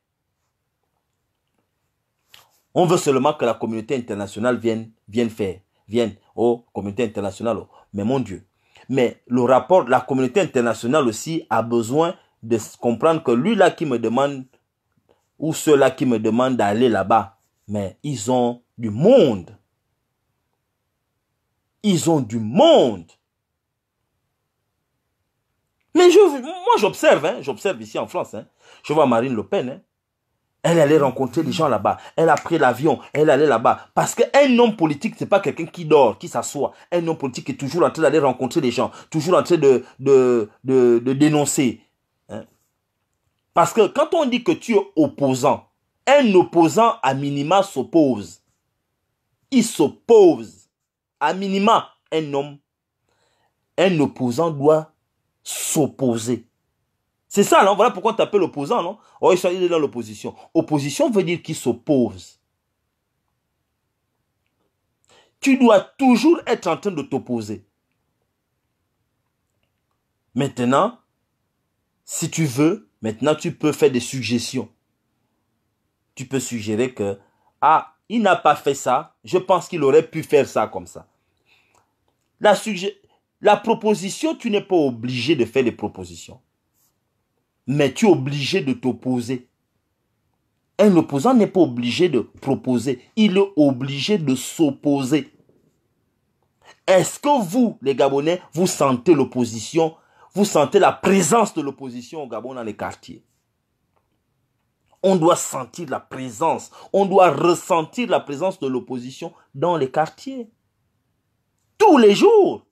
On veut seulement que la communauté internationale vienne, vienne faire. Vienne, oh, communauté internationale, oh. Mais mon Dieu. Mais le rapport la communauté internationale aussi a besoin de comprendre que lui-là qui me demande, ou ceux-là qui me demandent d'aller là-bas, mais ils ont du monde. Ils ont du monde. Mais je, moi, j'observe, hein, j'observe ici en France. Hein. je vois Marine Le Pen. Hein, elle allait rencontrer les gens là-bas. Elle a pris l'avion. Elle allait là-bas. Parce qu'un homme politique, n'est pas quelqu'un qui dort, qui s'assoit. Un homme politique est toujours en train d'aller rencontrer des gens. Toujours en train de, de, dénoncer. Hein. Parce que quand on dit que tu es opposant, un opposant à minima s'oppose. Il s'oppose. À minima, un homme. Un opposant doit s'opposer. C'est ça, non Voilà pourquoi tu appelles l'opposant, non Oh, il est dans l'opposition. Opposition veut dire qu'il s'oppose. Tu dois toujours être en train de t'opposer. Maintenant, si tu veux, maintenant tu peux faire des suggestions. Tu peux suggérer que, ah, il n'a pas fait ça, je pense qu'il aurait pu faire ça comme ça. La, la proposition, tu n'es pas obligé de faire des propositions mais tu es obligé de t'opposer. Un opposant n'est pas obligé de proposer, il est obligé de s'opposer. Est-ce que vous, les Gabonais, vous sentez l'opposition, vous sentez la présence de l'opposition au Gabon dans les quartiers On doit sentir la présence, on doit ressentir la présence de l'opposition dans les quartiers. Tous les jours.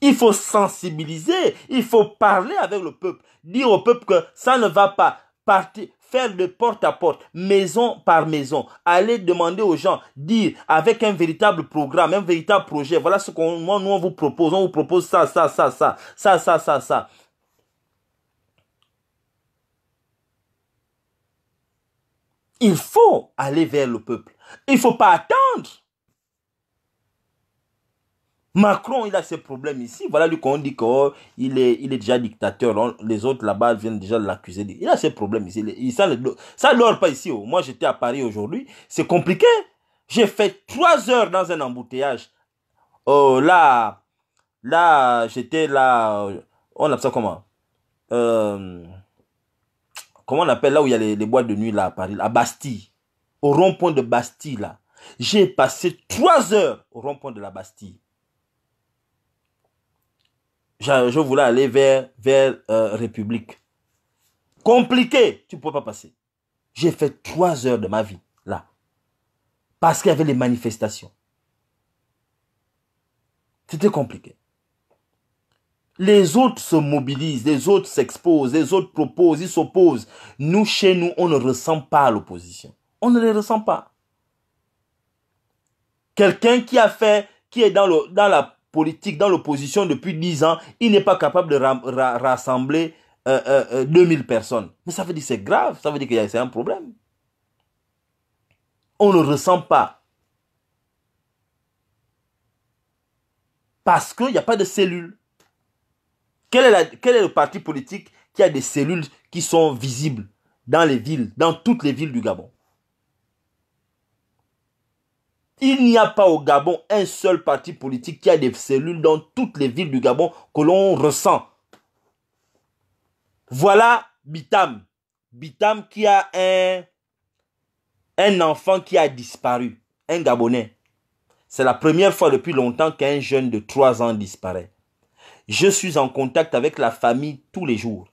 Il faut sensibiliser, il faut parler avec le peuple, dire au peuple que ça ne va pas, partir, faire de porte à porte, maison par maison, aller demander aux gens, dire avec un véritable programme, un véritable projet, voilà ce qu'on nous on vous propose, on vous propose ça, ça, ça, ça, ça, ça, ça, ça. Il faut aller vers le peuple. Il ne faut pas attendre. Macron, il a ses problèmes ici. Voilà lui qu'on dit qu'il oh, est, il est déjà dictateur. les autres là-bas viennent déjà l'accuser. Il a ses problèmes ici. Il, ça ne dort pas ici. Oh. Moi, j'étais à Paris aujourd'hui. C'est compliqué. J'ai fait trois heures dans un embouteillage. Oh, là, là, j'étais là. Euh, on appelle ça comment euh, Comment on appelle là où il y a les, boîtes de nuit là à Paris À Bastille. Au rond-point de Bastille là. J'ai passé trois heures au rond-point de la Bastille je, voulais aller vers, vers euh, République. Compliqué, tu ne pas passer. J'ai fait trois heures de ma vie là. Parce qu'il y avait les manifestations. C'était compliqué. Les autres se mobilisent, les autres s'exposent, les autres proposent, ils s'opposent. Nous, chez nous, on ne ressent pas l'opposition. On ne les ressent pas. Quelqu'un qui a fait, qui est dans, le, dans la politique, dans l'opposition depuis 10 ans, il n'est pas capable de rassembler 2000 euh, euh, euh, personnes. Mais ça veut dire que c'est grave, ça veut dire que c'est un problème. On ne ressent pas. Parce qu'il n'y a pas de cellules. Quel est, quel est le parti politique qui a des cellules qui sont visibles dans les villes, dans toutes les villes du Gabon il n'y a pas au Gabon un seul parti politique qui a des cellules dans toutes les villes du Gabon que l'on ressent. Voilà Bitam. Bitam qui a un, un enfant qui a disparu, un Gabonais. C'est la première fois depuis longtemps qu'un jeune de 3 ans disparaît. Je suis en contact avec la famille tous les jours.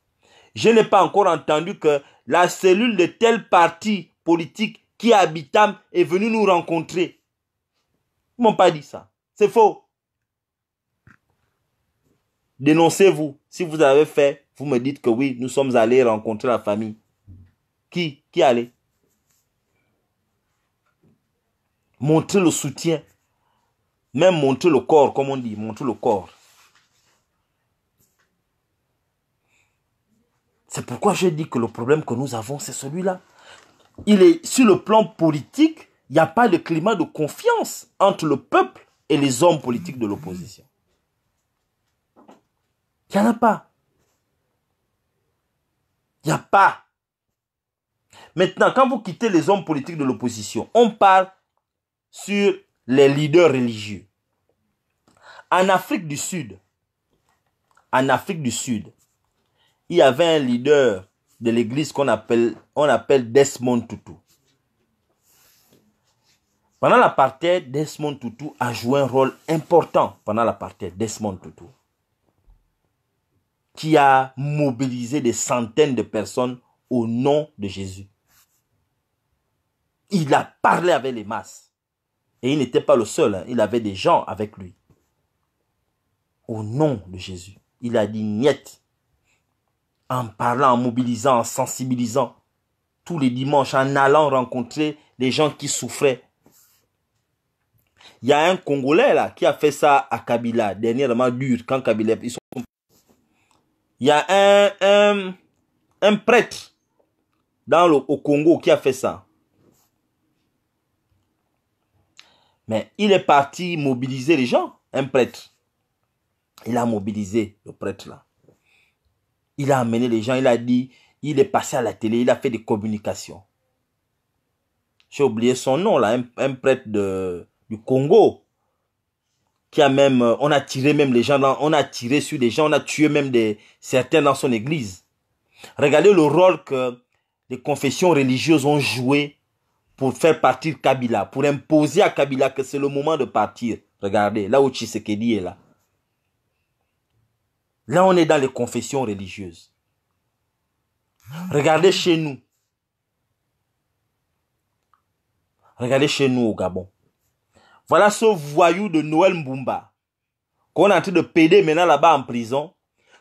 Je n'ai pas encore entendu que la cellule de tel parti politique qui a Bitam est venue nous rencontrer. Ils m'ont pas dit ça. C'est faux. Dénoncez-vous. Si vous avez fait, vous me dites que oui, nous sommes allés rencontrer la famille. Qui Qui allait Montrez le soutien. Même montrez le corps, comme on dit, montrez le corps. C'est pourquoi je dis que le problème que nous avons, c'est celui-là. Il est sur le plan politique, il n'y a pas de climat de confiance entre le peuple et les hommes politiques de l'opposition. Il n'y en a pas. Il n'y a pas. Maintenant, quand vous quittez les hommes politiques de l'opposition, on parle sur les leaders religieux. En Afrique du Sud, en Afrique du Sud, il y avait un leader de l'église qu'on appelle, appelle Desmond Tutu. Pendant l'apartheid, Desmond Tutu a joué un rôle important pendant l'apartheid, Desmond Tutu, qui a mobilisé des centaines de personnes au nom de Jésus. Il a parlé avec les masses. Et il n'était pas le seul, hein. il avait des gens avec lui. Au nom de Jésus, il a dit niet. En parlant, en mobilisant, en sensibilisant, tous les dimanches, en allant rencontrer les gens qui souffraient, il y a un Congolais là qui a fait ça à Kabila, dernièrement dur, quand Kabila. Ils Il y a un, un, prêtre dans le, au Congo qui a fait ça. Mais il est parti mobiliser les gens, un prêtre. Il a mobilisé le prêtre là. Il a amené les gens, il a dit, il est passé à la télé, il a fait des communications. J'ai oublié son nom là, un prêtre de, du Congo, qui a même, euh, on a tiré même les gens, on a tiré sur des gens, on a tué même des, certains dans son église. Regardez le rôle que les confessions religieuses ont joué pour faire partir Kabila, pour imposer à Kabila que c'est le moment de partir. Regardez, là où Tshisekedi est là. Là, on est dans les confessions religieuses. Regardez chez nous. Regardez chez nous au Gabon. Voilà ce voyou de Noël Mbumba qu'on est en train de péder maintenant là-bas en prison.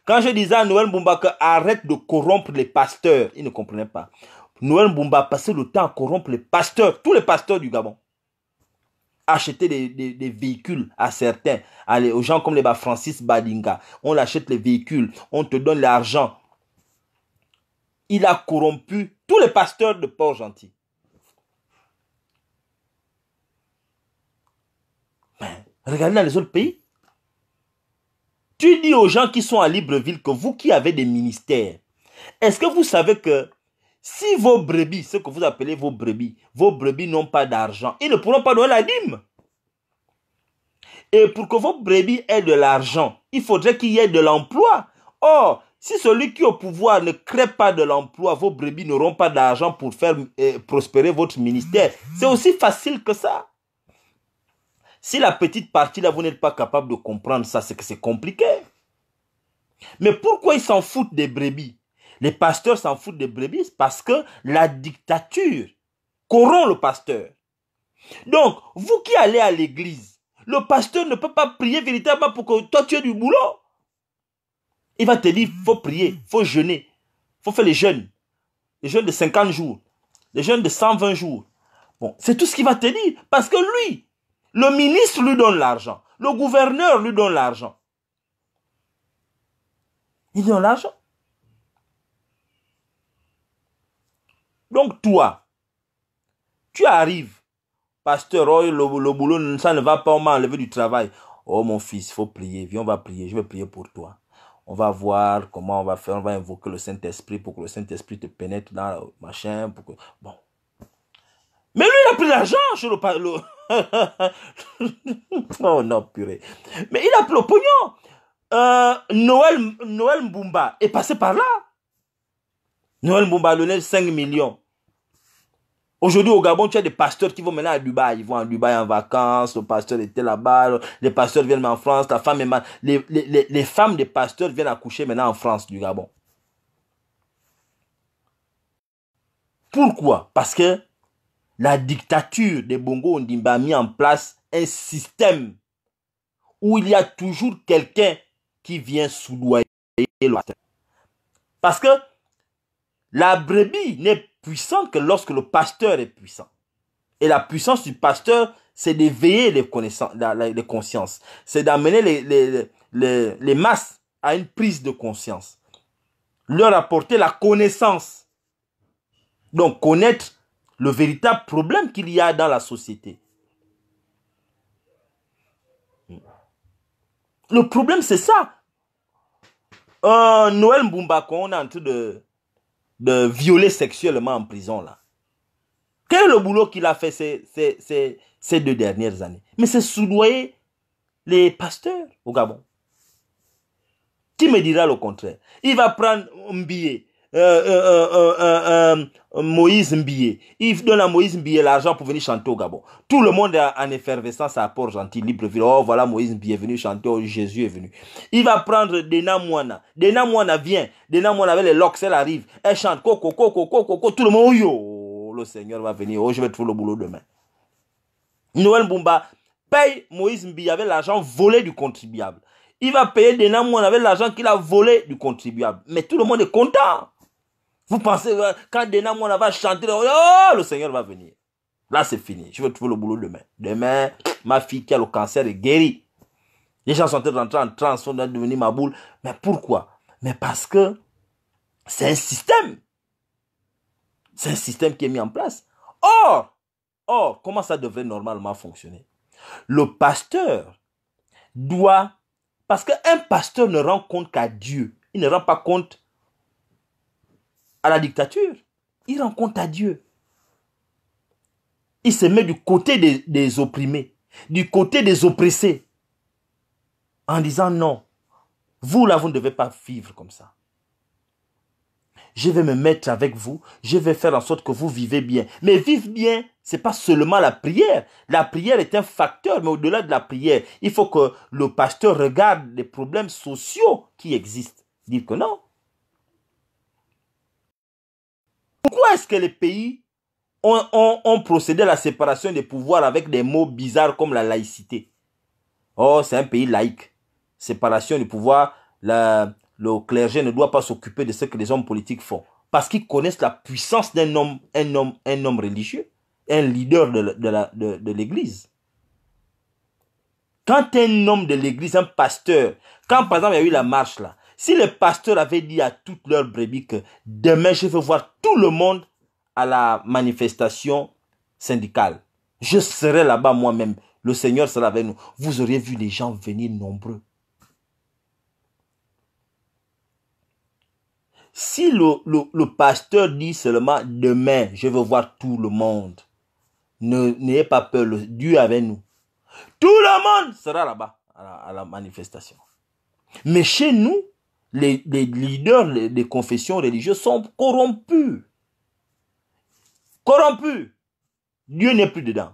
Quand je disais à Noël Mbumba que de corrompre les pasteurs, il ne comprenait pas. Noël Mbumba passait le temps à corrompre les pasteurs, tous les pasteurs du Gabon. Acheter des, véhicules à certains, Allez, aux gens comme les Francis Badinga. On l'achète les véhicules, on te donne l'argent. Il a corrompu tous les pasteurs de Port-Gentil. Regardez dans les autres pays. Tu dis aux gens qui sont à Libreville que vous qui avez des ministères, est-ce que vous savez que si vos brebis, ce que vous appelez vos brebis, vos brebis n'ont pas d'argent, ils ne pourront pas donner la dîme. Et pour que vos brebis aient de l'argent, il faudrait qu'il y ait de l'emploi. Or, si celui qui est au pouvoir ne crée pas de l'emploi, vos brebis n'auront pas d'argent pour faire euh, prospérer votre ministère. C'est aussi facile que ça. Si la petite partie là, vous n'êtes pas capable de comprendre ça, c'est que c'est compliqué. Mais pourquoi ils s'en foutent des brebis Les pasteurs s'en foutent des brebis parce que la dictature corrompt le pasteur. Donc, vous qui allez à l'église, le pasteur ne peut pas prier véritablement pour que toi tu aies du boulot. Il va te dire, faut prier, faut jeûner, faut faire les jeûnes. Les jeûnes de 50 jours, les jeûnes de 120 jours. Bon, c'est tout ce qu'il va te dire parce que lui, le ministre lui donne l'argent. Le gouverneur lui donne l'argent. Il donne l'argent. Donc toi, tu arrives. Pasteur, oh, le, boulot, ça ne va pas, on m'a enlevé du travail. Oh mon fils, il faut prier. Viens, on va prier. Je vais prier pour toi. On va voir comment on va faire. On va invoquer le Saint-Esprit pour que le Saint-Esprit te pénètre dans le machin. Pour que... Bon. Mais lui, il a pris l'argent chez le, le, oh non, purée. Mais il a pris euh, Noël, Noël Mbumba est passé par là. Noël Mbumba a 5 millions. Aujourd'hui, au Gabon, tu as des pasteurs qui vont maintenant à Dubaï. Ils vont à Dubaï en vacances. Le pasteur était là-bas. Les pasteurs viennent en France. La femme les, les, les, femmes des pasteurs viennent accoucher maintenant en France du Gabon. Pourquoi Parce que la dictature de Bongo Ondimba a mis en place un système où il y a toujours quelqu'un qui vient soudoyer l'autre. Parce que la brebis n'est puissante que lorsque le pasteur est puissant. Et la puissance du pasteur, c'est d'éveiller les, les consciences. C'est d'amener les masses à une prise de conscience. Leur apporter la connaissance. Donc connaître le véritable problème qu'il y a dans la société. Le problème, c'est ça. Euh, Noël Mbumba, on est en train de, de violer sexuellement en prison, là. Quel est le boulot qu'il a fait ces, ces, ces, deux dernières années Mais c'est soudoyer les pasteurs au Gabon. Qui me dira le contraire Il va prendre un billet euh, euh, euh, Moïse Mbillet. Il donne à Moïse Mbillet l'argent pour venir chanter au Gabon. Tout le monde en effervescence à Port-Gentil, Libreville. Oh, voilà Moïse bienvenue est venu chanter, oh, Jésus est venu. Il va prendre Dena Moana. vient. Dena avec les locks, elle arrive. Elle chante, coco, coco, Tout le monde, le Seigneur va venir. Oh, je vais trouver le boulot demain. Noël Bumba paye Moïse Mbillet avec l'argent volé du contribuable. Il va payer Dena avec l'argent qu'il a volé du contribuable. Mais tout le monde est content. Vous pensez, euh, quand Dena va chanter, oh, oh, le Seigneur va venir. Là, c'est fini. Je vais trouver le boulot demain. Demain, ma fille qui a le cancer est guérie. Les gens sont en train de en transe, sont de devenir ma boule. Mais pourquoi Mais parce que c'est un système. C'est un système qui est mis en place. Or, or, comment ça devrait normalement fonctionner Le pasteur doit... Parce qu'un pasteur ne rend compte qu'à Dieu. Il ne rend pas compte à la dictature, il rend compte à Dieu. Il se met du côté des, opprimés, du côté des oppressés, en disant non, vous là, vous ne devez pas vivre comme ça. Je vais me mettre avec vous, je vais faire en sorte que vous vivez bien. Mais vivre bien, c'est pas seulement la prière. La prière est un facteur, mais au-delà de la prière, il faut que le pasteur regarde les problèmes sociaux qui existent. Dire que non, Pourquoi est-ce que les pays ont, procédé à la séparation des pouvoirs avec des mots bizarres comme la laïcité Oh, c'est un pays laïque. Séparation du pouvoir, le clergé ne doit pas s'occuper de ce que les hommes politiques font. Parce qu'ils connaissent la puissance d'un homme, un homme, un homme religieux, un leader de l'Église. Quand un homme de l'Église, un pasteur, quand par exemple il y a eu la marche là, si le pasteur avait dit à toutes leurs brebis que demain je veux voir tout le monde à la manifestation syndicale, je serai là-bas moi-même, le Seigneur sera avec nous, vous auriez vu les gens venir nombreux. Si le, pasteur dit seulement demain je veux voir tout le monde, n'ayez pas peur, le, Dieu avec nous. Tout le monde sera là-bas à la manifestation. Mais chez nous, les, leaders des confessions religieuses sont corrompus. Corrompus. Dieu n'est plus dedans.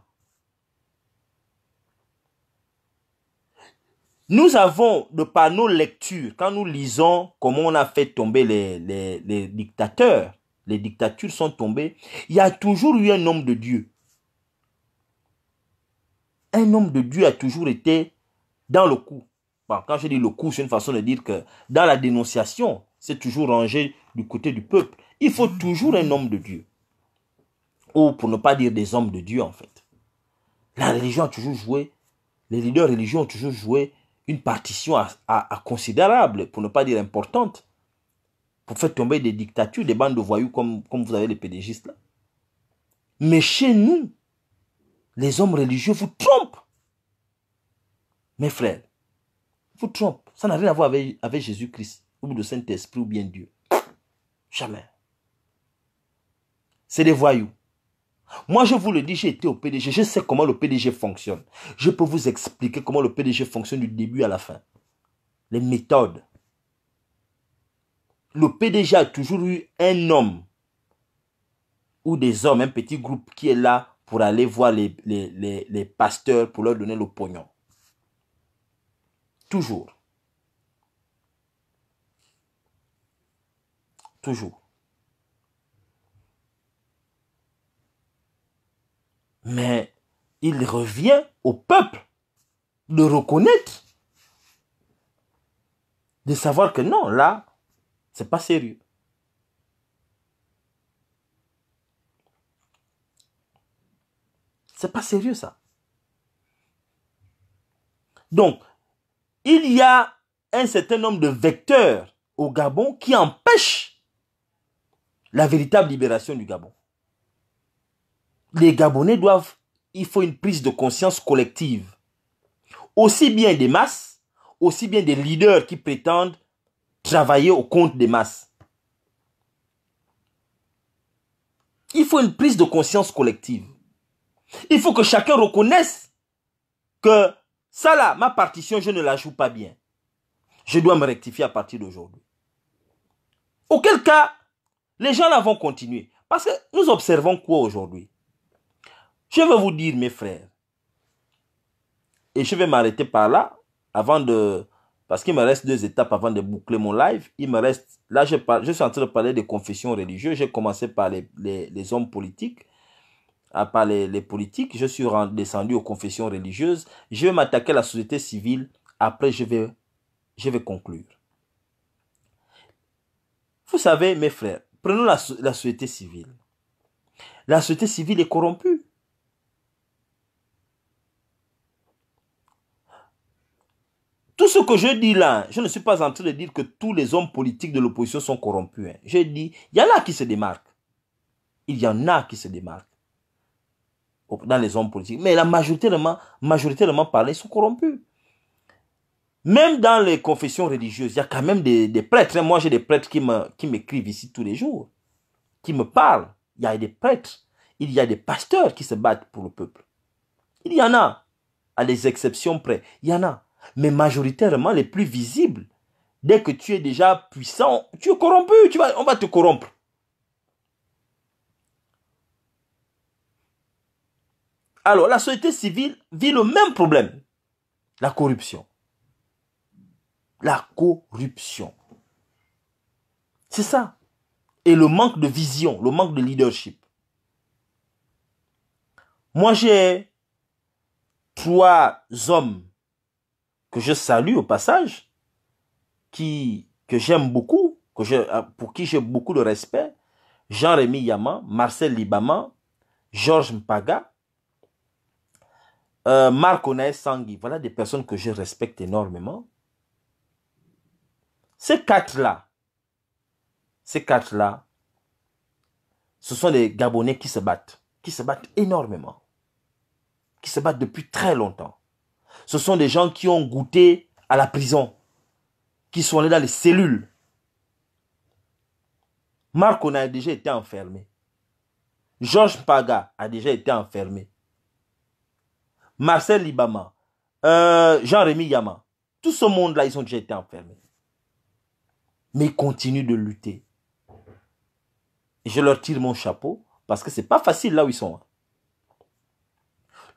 Nous avons, de par nos lectures, quand nous lisons comment on a fait tomber les, les dictateurs, les dictatures sont tombées, il y a toujours eu un homme de Dieu. Un homme de Dieu a toujours été dans le coup quand je dis le coup, c'est une façon de dire que dans la dénonciation, c'est toujours rangé du côté du peuple. Il faut toujours un homme de Dieu. Ou pour ne pas dire des hommes de Dieu, en fait. La religion a toujours joué, les leaders religieux ont toujours joué une partition à, considérable, pour ne pas dire importante, pour faire tomber des dictatures, des bandes de voyous comme, comme vous avez les pédégistes là. Mais chez nous, les hommes religieux vous trompent. Mes frères, trompe. Ça n'a rien à voir avec, Jésus-Christ ou le Saint-Esprit ou bien Dieu. Jamais. C'est des voyous. Moi, je vous le dis, j'ai été au PDG. Je sais comment le PDG fonctionne. Je peux vous expliquer comment le PDG fonctionne du début à la fin. Les méthodes. Le PDG a toujours eu un homme ou des hommes, un petit groupe qui est là pour aller voir les, les pasteurs pour leur donner le pognon. Toujours. Toujours. Mais il revient au peuple de reconnaître, de savoir que non, là, c'est pas sérieux. C'est pas sérieux ça. Donc, il y a un certain nombre de vecteurs au Gabon qui empêchent la véritable libération du Gabon. Les Gabonais doivent, il faut une prise de conscience collective, aussi bien des masses, aussi bien des leaders qui prétendent travailler au compte des masses. Il faut une prise de conscience collective. Il faut que chacun reconnaisse que ça là, ma partition, je ne la joue pas bien. Je dois me rectifier à partir d'aujourd'hui. Auquel cas, les gens là vont continuer. Parce que nous observons quoi aujourd'hui Je vais vous dire, mes frères, et je vais m'arrêter par là, avant de... Parce qu'il me reste deux étapes avant de boucler mon live. Il me reste... Là, je, je suis en train de parler des confessions religieuses. J'ai commencé par les hommes politiques à part les, politiques, je suis descendu aux confessions religieuses, je vais m'attaquer à la société civile, après je vais, je vais conclure. Vous savez, mes frères, prenons la, la société civile. La société civile est corrompue. Tout ce que je dis là, je ne suis pas en train de dire que tous les hommes politiques de l'opposition sont corrompus. Hein. Je dis, il y en a qui se démarquent. Il y en a qui se démarquent dans les hommes politiques. Mais la majorité, majoritairement, majoritairement ils sont corrompus. Même dans les confessions religieuses, il y a quand même des, prêtres. Hein. Moi, j'ai des prêtres qui m'écrivent ici tous les jours, qui me parlent. Il y a des prêtres, il y a des pasteurs qui se battent pour le peuple. Il y en a, à des exceptions près, il y en a. Mais majoritairement, les plus visibles, dès que tu es déjà puissant, tu es corrompu, tu vas, on va te corrompre. Alors, la société civile vit le même problème. La corruption. La corruption. C'est ça. Et le manque de vision, le manque de leadership. Moi, j'ai trois hommes que je salue au passage, qui, que j'aime beaucoup, que euh, pour qui j'ai beaucoup de respect. jean rémi Yaman, Marcel Libama, Georges Mpaga, euh, Marc Onaï Sangui, voilà des personnes que je respecte énormément. Ces quatre-là, ces quatre-là, ce sont des Gabonais qui se battent, qui se battent énormément, qui se battent depuis très longtemps. Ce sont des gens qui ont goûté à la prison, qui sont allés dans les cellules. Marc on a déjà été enfermé. Georges Paga a déjà été enfermé. Marcel Libama, euh, jean rémi Yama. Tout ce monde-là, ils ont déjà été enfermés. Mais ils continuent de lutter. je leur tire mon chapeau parce que c'est pas facile là où ils sont. Hein.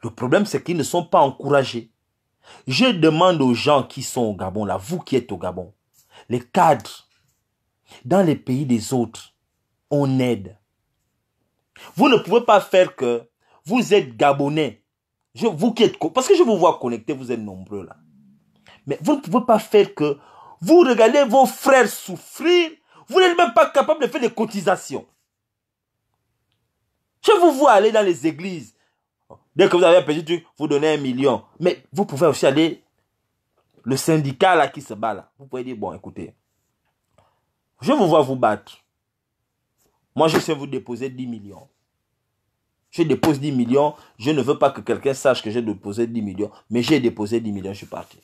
Le problème, c'est qu'ils ne sont pas encouragés. Je demande aux gens qui sont au Gabon, là, vous qui êtes au Gabon, les cadres, dans les pays des autres, on aide. Vous ne pouvez pas faire que vous êtes Gabonais, je, vous qui parce que je vous vois connectés, vous êtes nombreux là. Mais vous ne pouvez pas faire que vous regardez vos frères souffrir, vous n'êtes même pas capable de faire des cotisations. Je vous vois aller dans les églises. Dès que vous avez un petit truc, vous donnez un million. Mais vous pouvez aussi aller, le syndicat là qui se bat là, vous pouvez dire, bon, écoutez, je vous vois vous battre. Moi, je sais vous déposer 10 millions. Je dépose 10 millions. Je ne veux pas que quelqu'un sache que j'ai déposé 10 millions. Mais j'ai déposé 10 millions, je suis parti.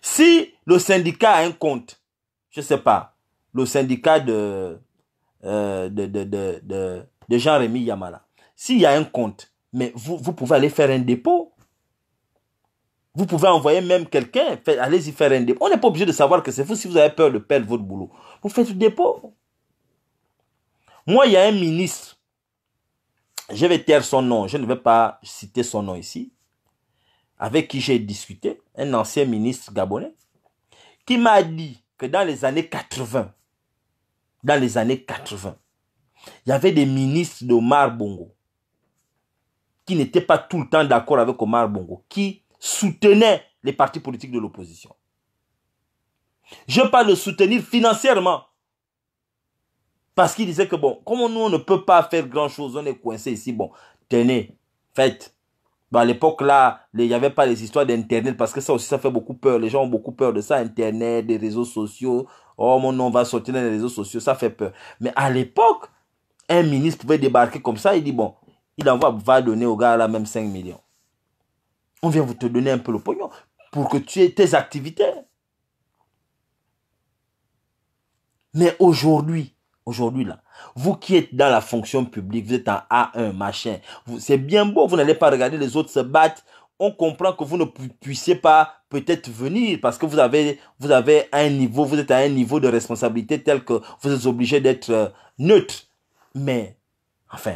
Si le syndicat a un compte, je ne sais pas, le syndicat de, euh, de, jean rémi Yamala, s'il y a un compte, mais vous, vous pouvez aller faire un dépôt. Vous pouvez envoyer même quelqu'un, allez-y faire un dépôt. On n'est pas obligé de savoir que c'est vous si vous avez peur de perdre votre boulot. Vous faites le dépôt. Moi, il y a un ministre je vais taire son nom, je ne vais pas citer son nom ici, avec qui j'ai discuté, un ancien ministre gabonais, qui m'a dit que dans les années 80, dans les années 80, il y avait des ministres d'Omar Bongo qui n'étaient pas tout le temps d'accord avec Omar Bongo, qui soutenaient les partis politiques de l'opposition. Je pas le soutenir financièrement. Parce qu'il disait que bon, comme nous, on ne peut pas faire grand-chose, on est coincé ici, bon, tenez, faites. à l'époque, là, il n'y avait pas les histoires d'Internet, parce que ça aussi, ça fait beaucoup peur. Les gens ont beaucoup peur de ça, Internet, des réseaux sociaux. Oh, mon nom va sortir dans les réseaux sociaux, ça fait peur. Mais à l'époque, un ministre pouvait débarquer comme ça, il dit, bon, il envoie, va donner au gars là même 5 millions. On vient vous te donner un peu le pognon pour que tu aies tes activités. Mais aujourd'hui, Aujourd'hui, là, vous qui êtes dans la fonction publique, vous êtes en A1, machin. C'est bien beau, vous n'allez pas regarder les autres se battre. On comprend que vous ne puissiez pas peut-être venir parce que vous avez, vous avez un niveau, vous êtes à un niveau de responsabilité tel que vous êtes obligé d'être euh, neutre. Mais, enfin,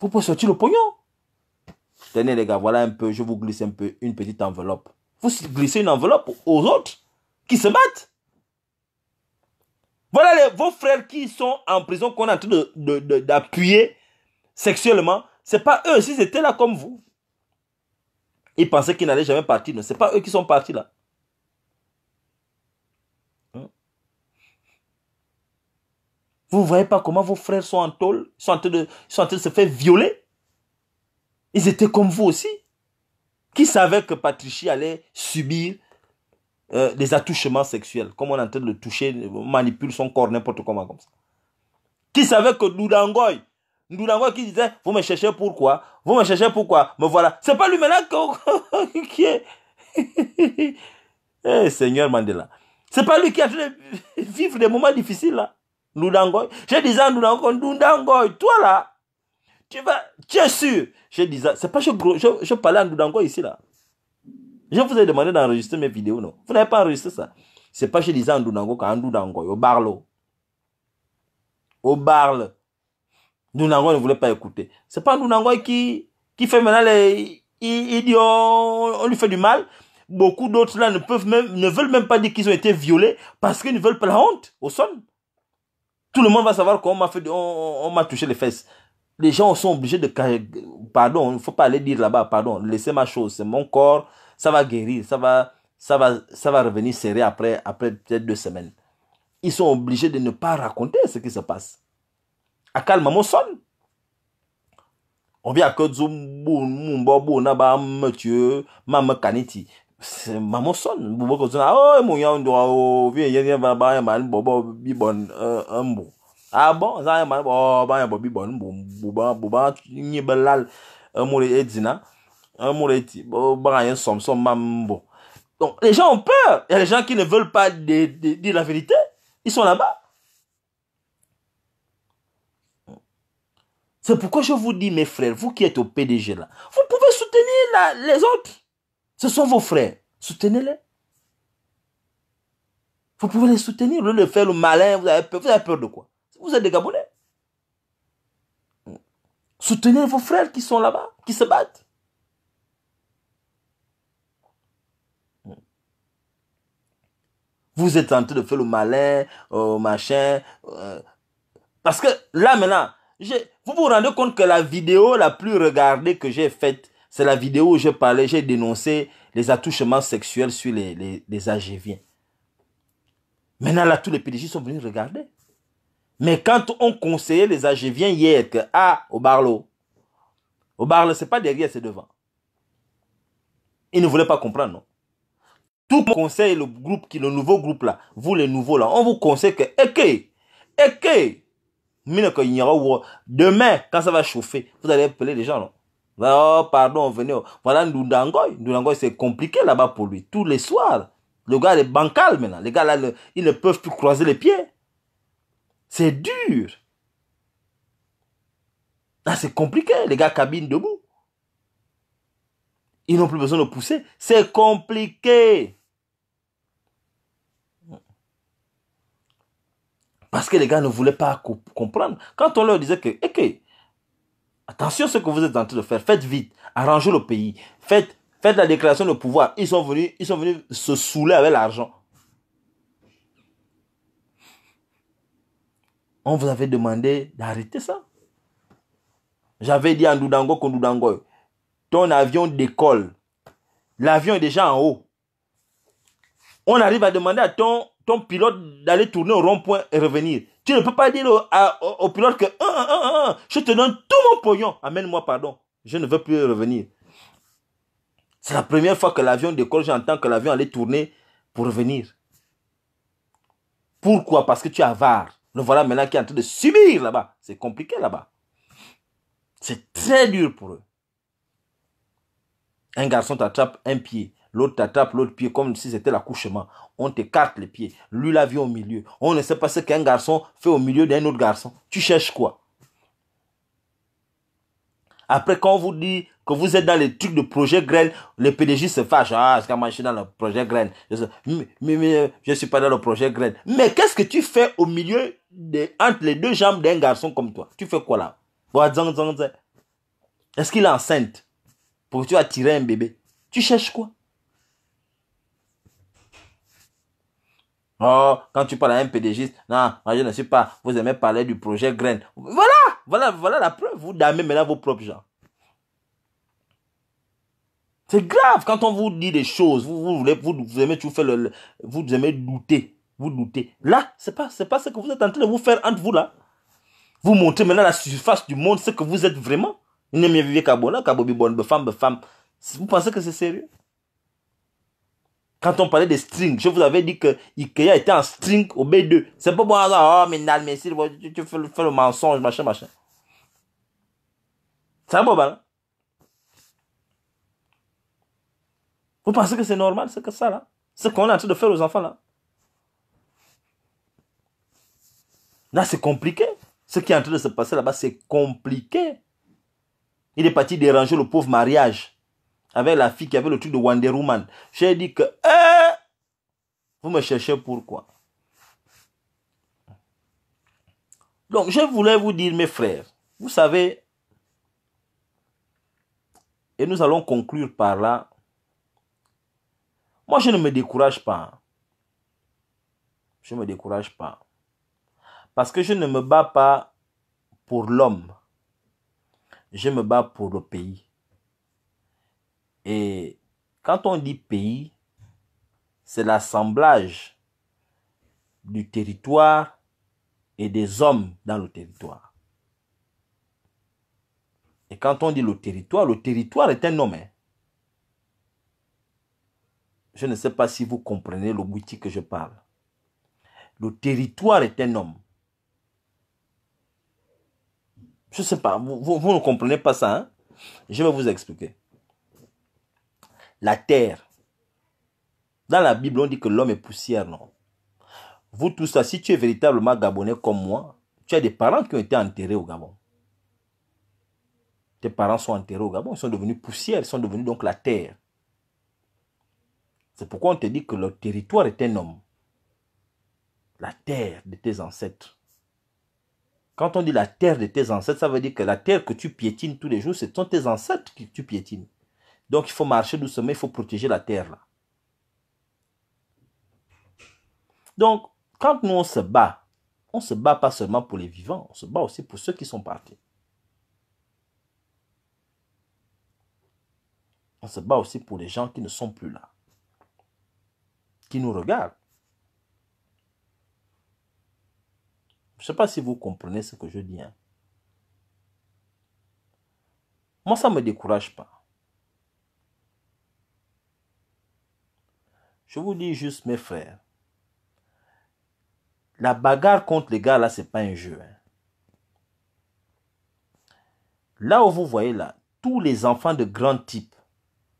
vous pouvez sortir le pognon. Tenez les gars, voilà un peu, je vous glisse un peu une petite enveloppe. Vous glissez une enveloppe aux autres qui se battent. Voilà vos frères qui sont en prison, qu'on est en train d'appuyer de, ce n'est sexuellement. C'est pas eux. Si étaient là comme vous, ils pensaient qu'ils n'allaient jamais partir. Ce n'est pas eux qui sont partis là. Hein? Vous ne voyez pas comment vos frères sont en tôle, sont en train de, sont en train de se faire violer. Ils étaient comme vous aussi. Qui savait que Patricia allait subir des euh, attouchements sexuels, comme on est en train de le toucher, manipule son corps, n'importe comment comme ça. Qui savait que Doudangoy, Noudangoy qui disait, vous me cherchez pourquoi, vous me cherchez pourquoi, me voilà. C'est pas lui maintenant qui est... eh Seigneur Mandela. C'est pas lui qui a fait vivre des moments difficiles là. Noudangoy. Je disais à Noudangoy toi là, tu vas, tu es sûr. Je disais, c'est pas je, je, parlais à Ndoudangoy ici là. Je vous ai demandé d'enregistrer mes vidéos, non Vous n'avez pas enregistré ça. C'est pas chez Lisa Ndunango qu'Andunango, au barlo. Au barle. Nango ne voulait pas écouter. C'est pas Andou qui, qui fait maintenant les, il, on, lui fait du mal. Beaucoup d'autres là ne peuvent même, ne veulent même pas dire qu'ils ont été violés parce qu'ils ne veulent pas la honte au son. Tout le monde va savoir qu'on m'a fait, on, m'a touché les fesses les gens sont obligés de pardon il ne faut pas aller dire là-bas pardon laissez ma chose c'est mon corps ça va guérir, ça va, ça va, ça va revenir serré après, après peut-être deux semaines. Ils sont obligés de ne pas raconter ce qui se passe. À calme, On vient à Kozumbu, un un Mambo. Donc, les gens ont peur. Il y a des gens qui ne veulent pas dire la vérité. Ils sont là-bas. C'est pourquoi je vous dis, mes frères, vous qui êtes au PDG là, vous pouvez soutenir les autres. Ce sont vos frères. Soutenez-les. Vous pouvez les soutenir. Au lieu faire le malin, vous avez peur, vous avez peur de quoi Vous êtes des Gabonais. Soutenez vos frères qui sont là-bas, qui se battent. Vous êtes en train de faire le malin, euh, machin. Euh. parce que là maintenant, vous vous rendez compte que la vidéo la plus regardée que j'ai faite, c'est la vidéo où je parlais, j'ai dénoncé les attouchements sexuels sur les, les, Maintenant, là, tous les PDG sont venus regarder. Mais quand on conseillait les agéviens hier que, ah, au barlot, au barlo, c'est pas derrière, c'est devant. Ils ne voulaient pas comprendre, non. Tout conseille le groupe qui, le nouveau groupe là, vous les nouveaux là, on vous conseille que, ok, eh, eh, ok, demain, quand ça va chauffer, vous allez appeler les gens là. Oh, pardon, venez. Oh. Voilà Ndudangoy. Ndudangoy, c'est compliqué là-bas pour lui. Tous les soirs. Le gars, est bancal maintenant. Les gars, là, ils ne peuvent plus croiser les pieds. C'est dur. Là, ah, c'est compliqué. Les gars cabinent debout. Ils n'ont plus besoin de pousser. C'est compliqué. Parce que les gars ne voulaient pas comprendre. Quand on leur disait que, eh, attention à ce que vous êtes en train de faire, faites vite, arrangez le pays, faites, faites la déclaration de pouvoir. Ils sont venus, ils sont venus se saouler avec l'argent. On vous avait demandé d'arrêter ça. J'avais dit à Ndudango Kondudango, ton avion décolle. L'avion est déjà en haut. On arrive à demander à ton pilote d'aller tourner au rond-point et revenir. Tu ne peux pas dire au, pilote que je te donne tout mon pognon, amène-moi pardon, je ne veux plus revenir. C'est la première fois que l'avion décolle, j'entends que l'avion allait tourner pour revenir. Pourquoi Parce que tu es avare. Le voilà maintenant qui est en train de subir là-bas. C'est compliqué là-bas. C'est très dur pour eux. Un garçon t'attrape un pied. L'autre t'attrape l'autre pied comme si c'était l'accouchement. On t'écarte les pieds. Lui la vie au milieu. On ne sait pas ce qu'un garçon fait au milieu d'un autre garçon. Tu cherches quoi Après, quand on vous dit que vous êtes dans les trucs de projet graine, le PDG se fâche. Ah, est-ce je suis dans le projet graine. Je ne suis pas dans le projet graine. Mais qu'est-ce que tu fais au milieu, de, entre les deux jambes d'un garçon comme toi Tu fais quoi là Est-ce qu'il est enceinte Pour que tu attirer un bébé Tu cherches quoi Oh, quand tu parles à un PDG, non, je ne sais pas. Vous aimez parler du projet Grain. Voilà, voilà, voilà la preuve. Vous damez maintenant vos propres gens. C'est grave quand on vous dit des choses. Vous, vous, aimez tout faire le, vous aimez douter. Vous doutez. Là, c'est pas, pas ce que vous êtes en train de vous faire entre vous là. Vous montrez maintenant la surface du monde, ce que vous êtes vraiment. femme, femme. Vous pensez que c'est sérieux? Quand on parlait de string, je vous avais dit que Ikea était en string au B2. C'est pas bon, oh, mais non, mais si, tu, fais, le, mensonge, machin, machin. C'est un bon. Vous pensez que c'est normal, c'est que ça, là? Ce qu'on est en train de faire aux enfants, là. Là, c'est compliqué. Ce qui est en train de se passer là-bas, c'est compliqué. Il est parti déranger le pauvre mariage avec la fille qui avait le truc de Wonder Woman. J'ai dit que, eh, vous me cherchez pourquoi Donc, je voulais vous dire, mes frères, vous savez, et nous allons conclure par là, moi, je ne me décourage pas. Je ne me décourage pas. Parce que je ne me bats pas pour l'homme. Je me bats pour le pays. Et quand on dit pays, c'est l'assemblage du territoire et des hommes dans le territoire. Et quand on dit le territoire, le territoire est un homme. Hein. Je ne sais pas si vous comprenez le boutique que je parle. Le territoire est un homme. Je ne sais pas, vous, ne comprenez pas ça. Hein. Je vais vous expliquer la terre. Dans la Bible, on dit que l'homme est poussière, non Vous tout ça, si tu es véritablement gabonais comme moi, tu as des parents qui ont été enterrés au Gabon. Tes parents sont enterrés au Gabon, ils sont devenus poussière, ils sont devenus donc la terre. C'est pourquoi on te dit que le territoire est un homme. La terre de tes ancêtres. Quand on dit la terre de tes ancêtres, ça veut dire que la terre que tu piétines tous les jours, ce sont tes ancêtres que tu piétines. Donc il faut marcher doucement, il faut protéger la terre. Donc, quand nous on se bat, on se bat pas seulement pour les vivants, on se bat aussi pour ceux qui sont partis. On se bat aussi pour les gens qui ne sont plus là, qui nous regardent. Je ne sais pas si vous comprenez ce que je dis. Hein. Moi, ça ne me décourage pas. Je vous dis juste, mes frères, la bagarre contre les gars, là, n'est pas un jeu. Hein. Là où vous voyez là, tous les enfants de grands types,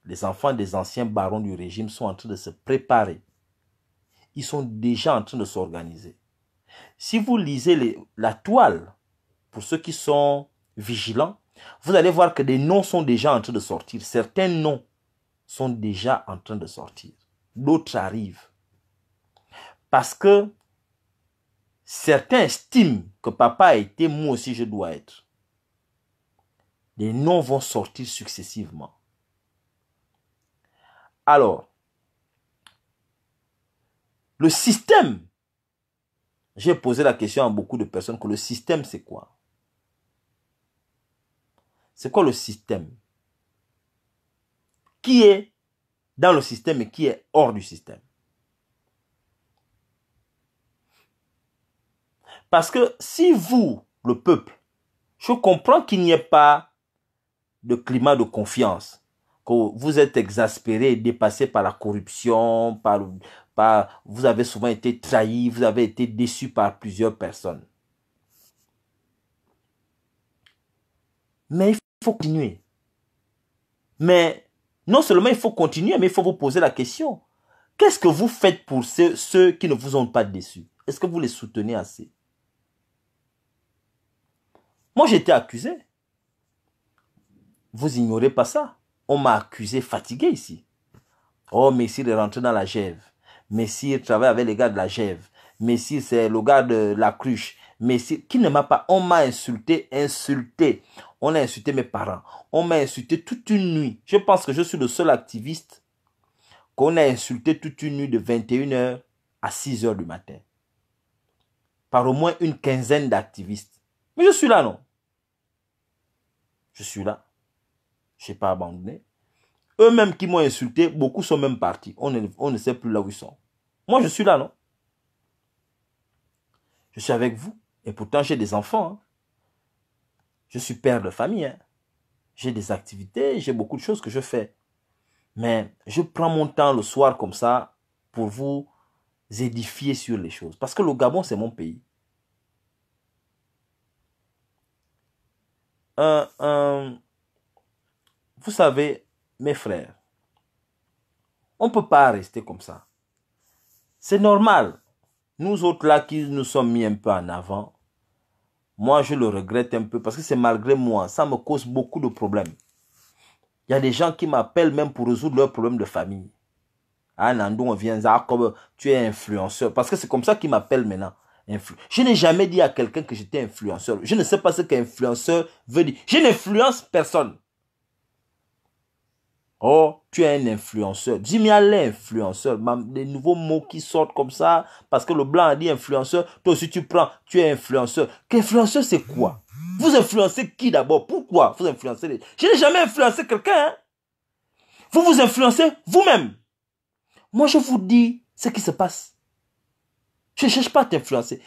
les enfants des anciens barons du régime sont en train de se préparer. Ils sont déjà en train de s'organiser. Si vous lisez la toile, pour ceux qui sont vigilants, vous allez voir que des noms sont déjà en train de sortir. Certains noms sont déjà en train de sortir d'autres arrivent. Parce que certains estiment que papa a été, moi aussi je dois être. Les noms vont sortir successivement. Alors, le système, j'ai posé la question à beaucoup de personnes que le système c'est quoi C'est quoi le système Qui est dans le système et qui est hors du système. Parce que si vous, le peuple, je comprends qu'il n'y ait pas de climat de confiance, que vous êtes exaspéré, dépassé par la corruption, par, vous avez souvent été trahi, vous avez été déçu par plusieurs personnes. Mais il faut continuer. Mais non seulement il faut continuer, mais il faut vous poser la question. Qu'est-ce que vous faites pour ceux, qui ne vous ont pas déçu Est-ce que vous les soutenez assez Moi, j'étais accusé. Vous ignorez pas ça. On m'a accusé fatigué ici. Oh, Messi est rentré dans la Gève. Messire travaille avec les gars de la Gève. Messi, c'est le gars de la cruche. Messi, qui ne m'a pas, on m'a insulté, insulté. On a insulté mes parents. On m'a insulté toute une nuit. Je pense que je suis le seul activiste qu'on a insulté toute une nuit de 21h à 6h du matin. Par au moins une quinzaine d'activistes. Mais je suis là, non Je suis là. Je suis pas abandonné. Eux-mêmes qui m'ont insulté, beaucoup sont même partis. On, ne sait plus là où ils sont. Moi, je suis là, non Je suis avec vous. Et pourtant, j'ai des enfants. Hein. Je suis père de famille. Hein. J'ai des activités, j'ai beaucoup de choses que je fais. Mais je prends mon temps le soir comme ça pour vous édifier sur les choses. Parce que le Gabon, c'est mon pays. Euh, euh, vous savez, mes frères, on ne peut pas rester comme ça. C'est normal. Nous autres là qui nous sommes mis un peu en avant, moi, je le regrette un peu parce que c'est malgré moi. Ça me cause beaucoup de problèmes. Il y a des gens qui m'appellent même pour résoudre leurs problèmes de famille. Ah, Nando, on vient, ah, tu es influenceur. Parce que c'est comme ça qu'ils m'appellent maintenant. je n'ai jamais dit à quelqu'un que j'étais influenceur. Je ne sais pas ce influenceur veut dire. Je n'influence personne. Oh, tu es un influenceur. Jimmy l'influenceur l'influenceur. Des nouveaux mots qui sortent comme ça, parce que le blanc a dit influenceur. Toi aussi, tu prends, tu es influenceur. Qu'influenceur, c'est quoi Vous influencez qui d'abord Pourquoi vous influencez les... Je n'ai jamais influencé quelqu'un. Hein. Vous vous influencez vous-même. Moi, je vous dis ce qui se passe. Je ne cherche pas à t'influencer.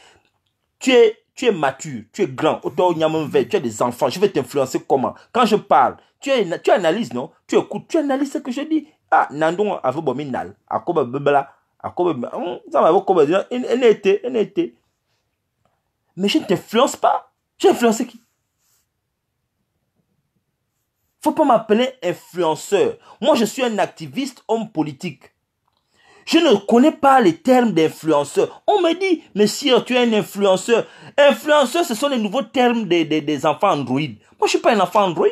Tu es tu es mature, tu es grand, tu as des enfants, je vais t'influencer comment Quand je parle, tu, es, tu analyses, non Tu écoutes, tu analyses ce que je dis. Ah, Nandon nal, à quoi hmm, ça m'a un Mais je ne t'influence pas. J'ai influencé qui Faut pas m'appeler influenceur. Moi, je suis un activiste homme politique. Je ne connais pas les termes d'influenceur. On me dit, monsieur, tu es un influenceur. Influenceur, ce sont les nouveaux termes des, enfants Android. Moi, je ne suis pas un enfant Android.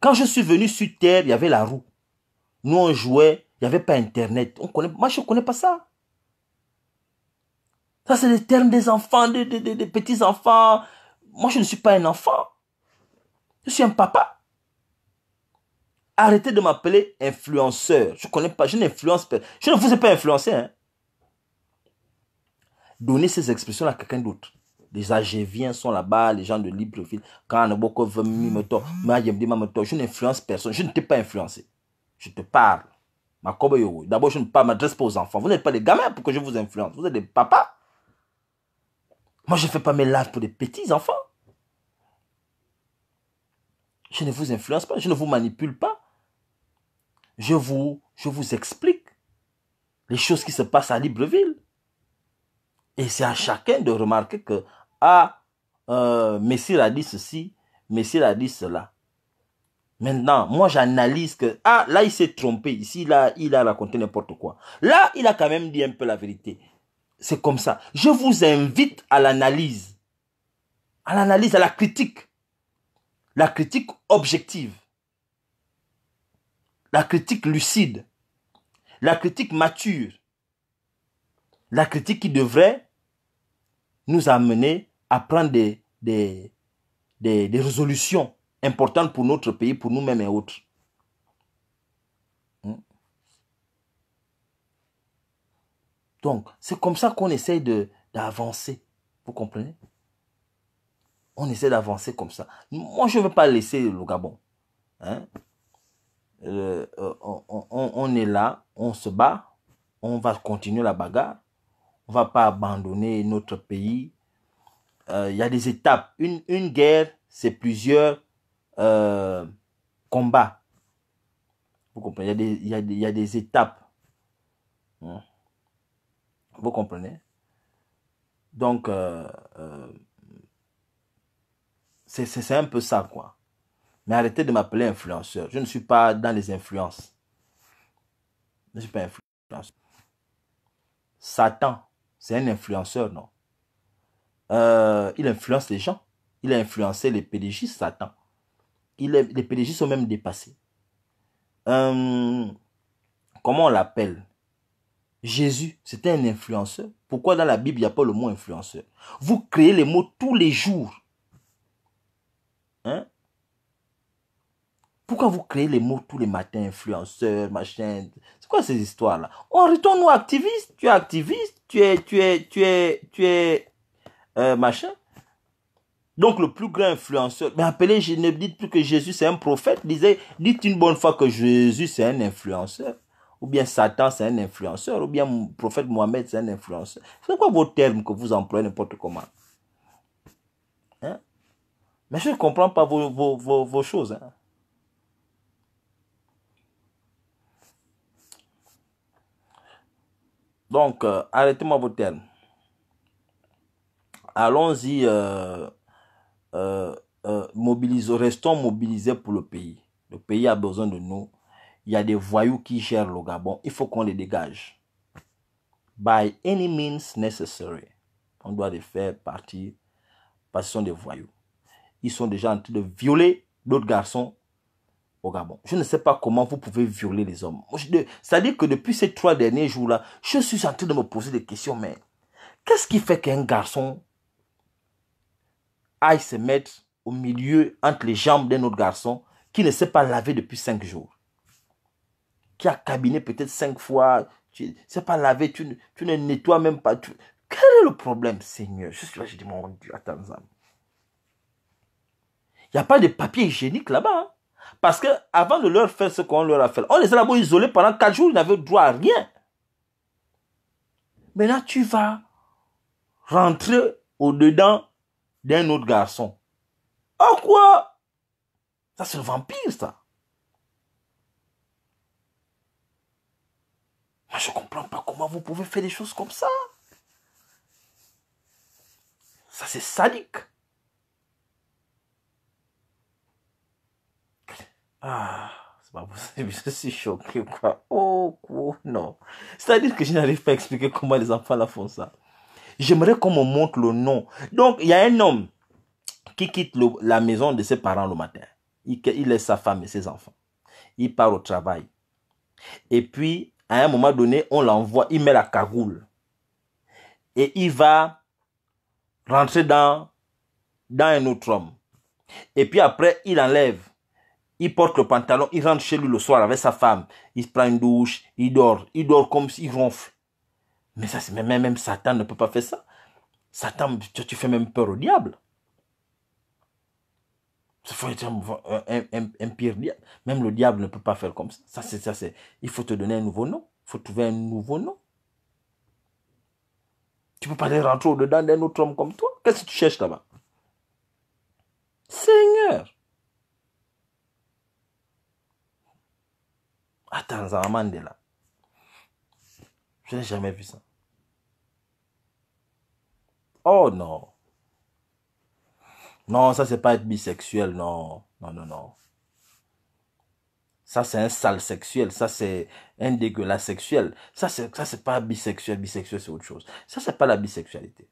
Quand je suis venu sur Terre, il y avait la roue. Nous, on jouait, il n'y avait pas Internet. On connaît, moi, je ne connais pas ça. Ça, c'est les termes des enfants, des, des petits-enfants. Moi, je ne suis pas un enfant. Je suis un papa. Arrêtez de m'appeler influenceur. Je connais pas, je n'influence pas. Je ne vous ai pas influencé. Hein. Donnez ces expressions à quelqu'un d'autre. Les viens sont là-bas, les gens de libre je n'influence personne. Je ne t'ai pas influencé. Je te parle. D'abord, je ne m'adresse pas aux enfants. Vous n'êtes pas des gamins pour que je vous influence. Vous êtes des papas. Moi, je ne fais pas mes lives pour des petits enfants. Je ne vous influence pas. Je ne vous manipule pas je vous, je vous explique les choses qui se passent à Libreville. Et c'est à chacun de remarquer que, ah, euh, Messire a dit ceci, Messire a dit cela. Maintenant, moi j'analyse que, ah, là il s'est trompé, ici, là, il a raconté n'importe quoi. Là, il a quand même dit un peu la vérité. C'est comme ça. Je vous invite à l'analyse. À l'analyse, à la critique. La critique objective la critique lucide, la critique mature, la critique qui devrait nous amener à prendre des, des, des, résolutions importantes pour notre pays, pour nous-mêmes et autres. Hmm. Donc, c'est comme ça qu'on essaye d'avancer. Vous comprenez On essaie d'avancer comme ça. Moi, je ne veux pas laisser le Gabon. Hein? Euh, euh, on, est là, on se bat, on va continuer la bagarre, on va pas abandonner notre pays. Il euh, y a des étapes. Une, une guerre, c'est plusieurs combats. Vous comprenez Il y, a des, étapes. Hein? Vous comprenez Donc, c'est un peu ça, quoi. Mais arrêtez de m'appeler influenceur. Je ne suis pas dans les influences. Je ne suis pas influenceur. Satan, c'est un influenceur, non euh, Il influence les gens. Il a influencé les PDG, Satan. Il les PDG sont même dépassés. Euh, comment on l'appelle Jésus, c'était un influenceur. Pourquoi dans la Bible, il n'y a pas le mot influenceur Vous créez les mots tous les jours. Hein? Pourquoi vous créez les mots tous les matins, influenceurs, machin C'est quoi ces histoires-là On retourne aux activistes. Tu es activiste, tu es, tu es, tu es, tu es, euh, machin. Donc le plus grand influenceur, mais appelez, je ne dites plus que Jésus c'est un prophète, disait, dites une bonne fois que Jésus c'est un influenceur, ou bien Satan c'est un influenceur, ou bien prophète Mohamed c'est un influenceur. C'est quoi vos termes que vous employez n'importe comment hein? Mais je ne comprends pas vos, vos, vos, vos choses. Hein? Donc, euh, arrêtez-moi vos termes. Allons-y, euh, euh, restons mobilisés pour le pays. Le pays a besoin de nous. Il y a des voyous qui gèrent le Gabon. Il faut qu'on les dégage. By any means necessary. On doit les faire partir parce qu'ils sont des voyous. Ils sont déjà en train de violer d'autres garçons au Gabon. Je ne sais pas comment vous pouvez violer les hommes. C'est-à-dire que depuis ces trois derniers jours-là, je suis en train de me poser des questions, mais qu'est-ce qui fait qu'un garçon aille se mettre au milieu, entre les jambes d'un autre garçon qui ne s'est pas lavé depuis cinq jours Qui a cabiné peut-être cinq fois, tu ne sais pas lavé, tu, ne, tu ne nettoies même pas. Quel est le problème, Seigneur Je suis là, j'ai dit, mon Dieu, attends, il n'y a pas de papier hygiénique là-bas. Hein. Parce que avant de leur faire ce qu'on leur a fait, on les a d'abord isolés pendant quatre jours, ils n'avaient droit à rien. Maintenant, tu vas rentrer au-dedans d'un autre garçon. Oh quoi Ça, c'est le vampire, ça. Moi, je ne comprends pas comment vous pouvez faire des choses comme ça. Ça, c'est sadique. Ah, c'est pas possible, je suis choqué, quoi. Oh, non. C'est-à-dire que je n'arrive pas à expliquer comment les enfants la font ça. J'aimerais qu'on me montre le nom. Donc, il y a un homme qui quitte la maison de ses parents le matin. Il, il laisse sa femme et ses enfants. Il part au travail. Et puis, à un moment donné, on l'envoie, il met la cagoule. Et il va rentrer dans, dans un autre homme. Et puis après, il enlève il porte le pantalon, il rentre chez lui le soir avec sa femme, il se prend une douche, il dort, il dort comme s'il ronfle. Mais ça, même, même Satan ne peut pas faire ça. Satan, tu, fais même peur au diable. Ça faut être un, pire diable. Même le diable ne peut pas faire comme ça. ça, Il faut te donner un nouveau nom. Il faut trouver un nouveau nom. Tu ne peux pas rentrer au-dedans d'un autre homme comme toi. Qu'est-ce que tu cherches là-bas? Seigneur! Attends, Je n'ai jamais vu ça. Oh non. Non, ça c'est pas être bisexuel, non. Non, non, non. Ça c'est un sale sexuel, ça c'est un dégueulasse sexuel. Ça c'est ça c'est pas bisexuel, bisexuel c'est autre chose. Ça c'est pas la bisexualité.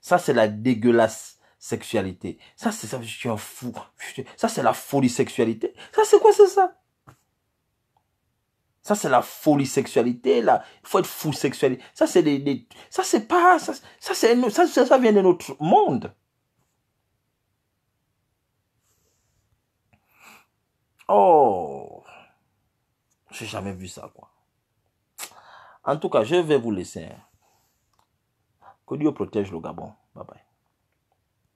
Ça c'est la dégueulasse sexualité. Ça c'est ça je suis un fou. Ça c'est la folie sexualité. Ça c'est quoi c'est ça ça, c'est la folie sexualité, là. Il faut être fou sexuel. Ça, c'est des, ça, c'est pas, ça, ça, c'est, ça, ça, vient de notre monde. Oh. J'ai jamais vu ça, quoi. En tout cas, je vais vous laisser. Hein. Que Dieu protège le Gabon. Bye bye.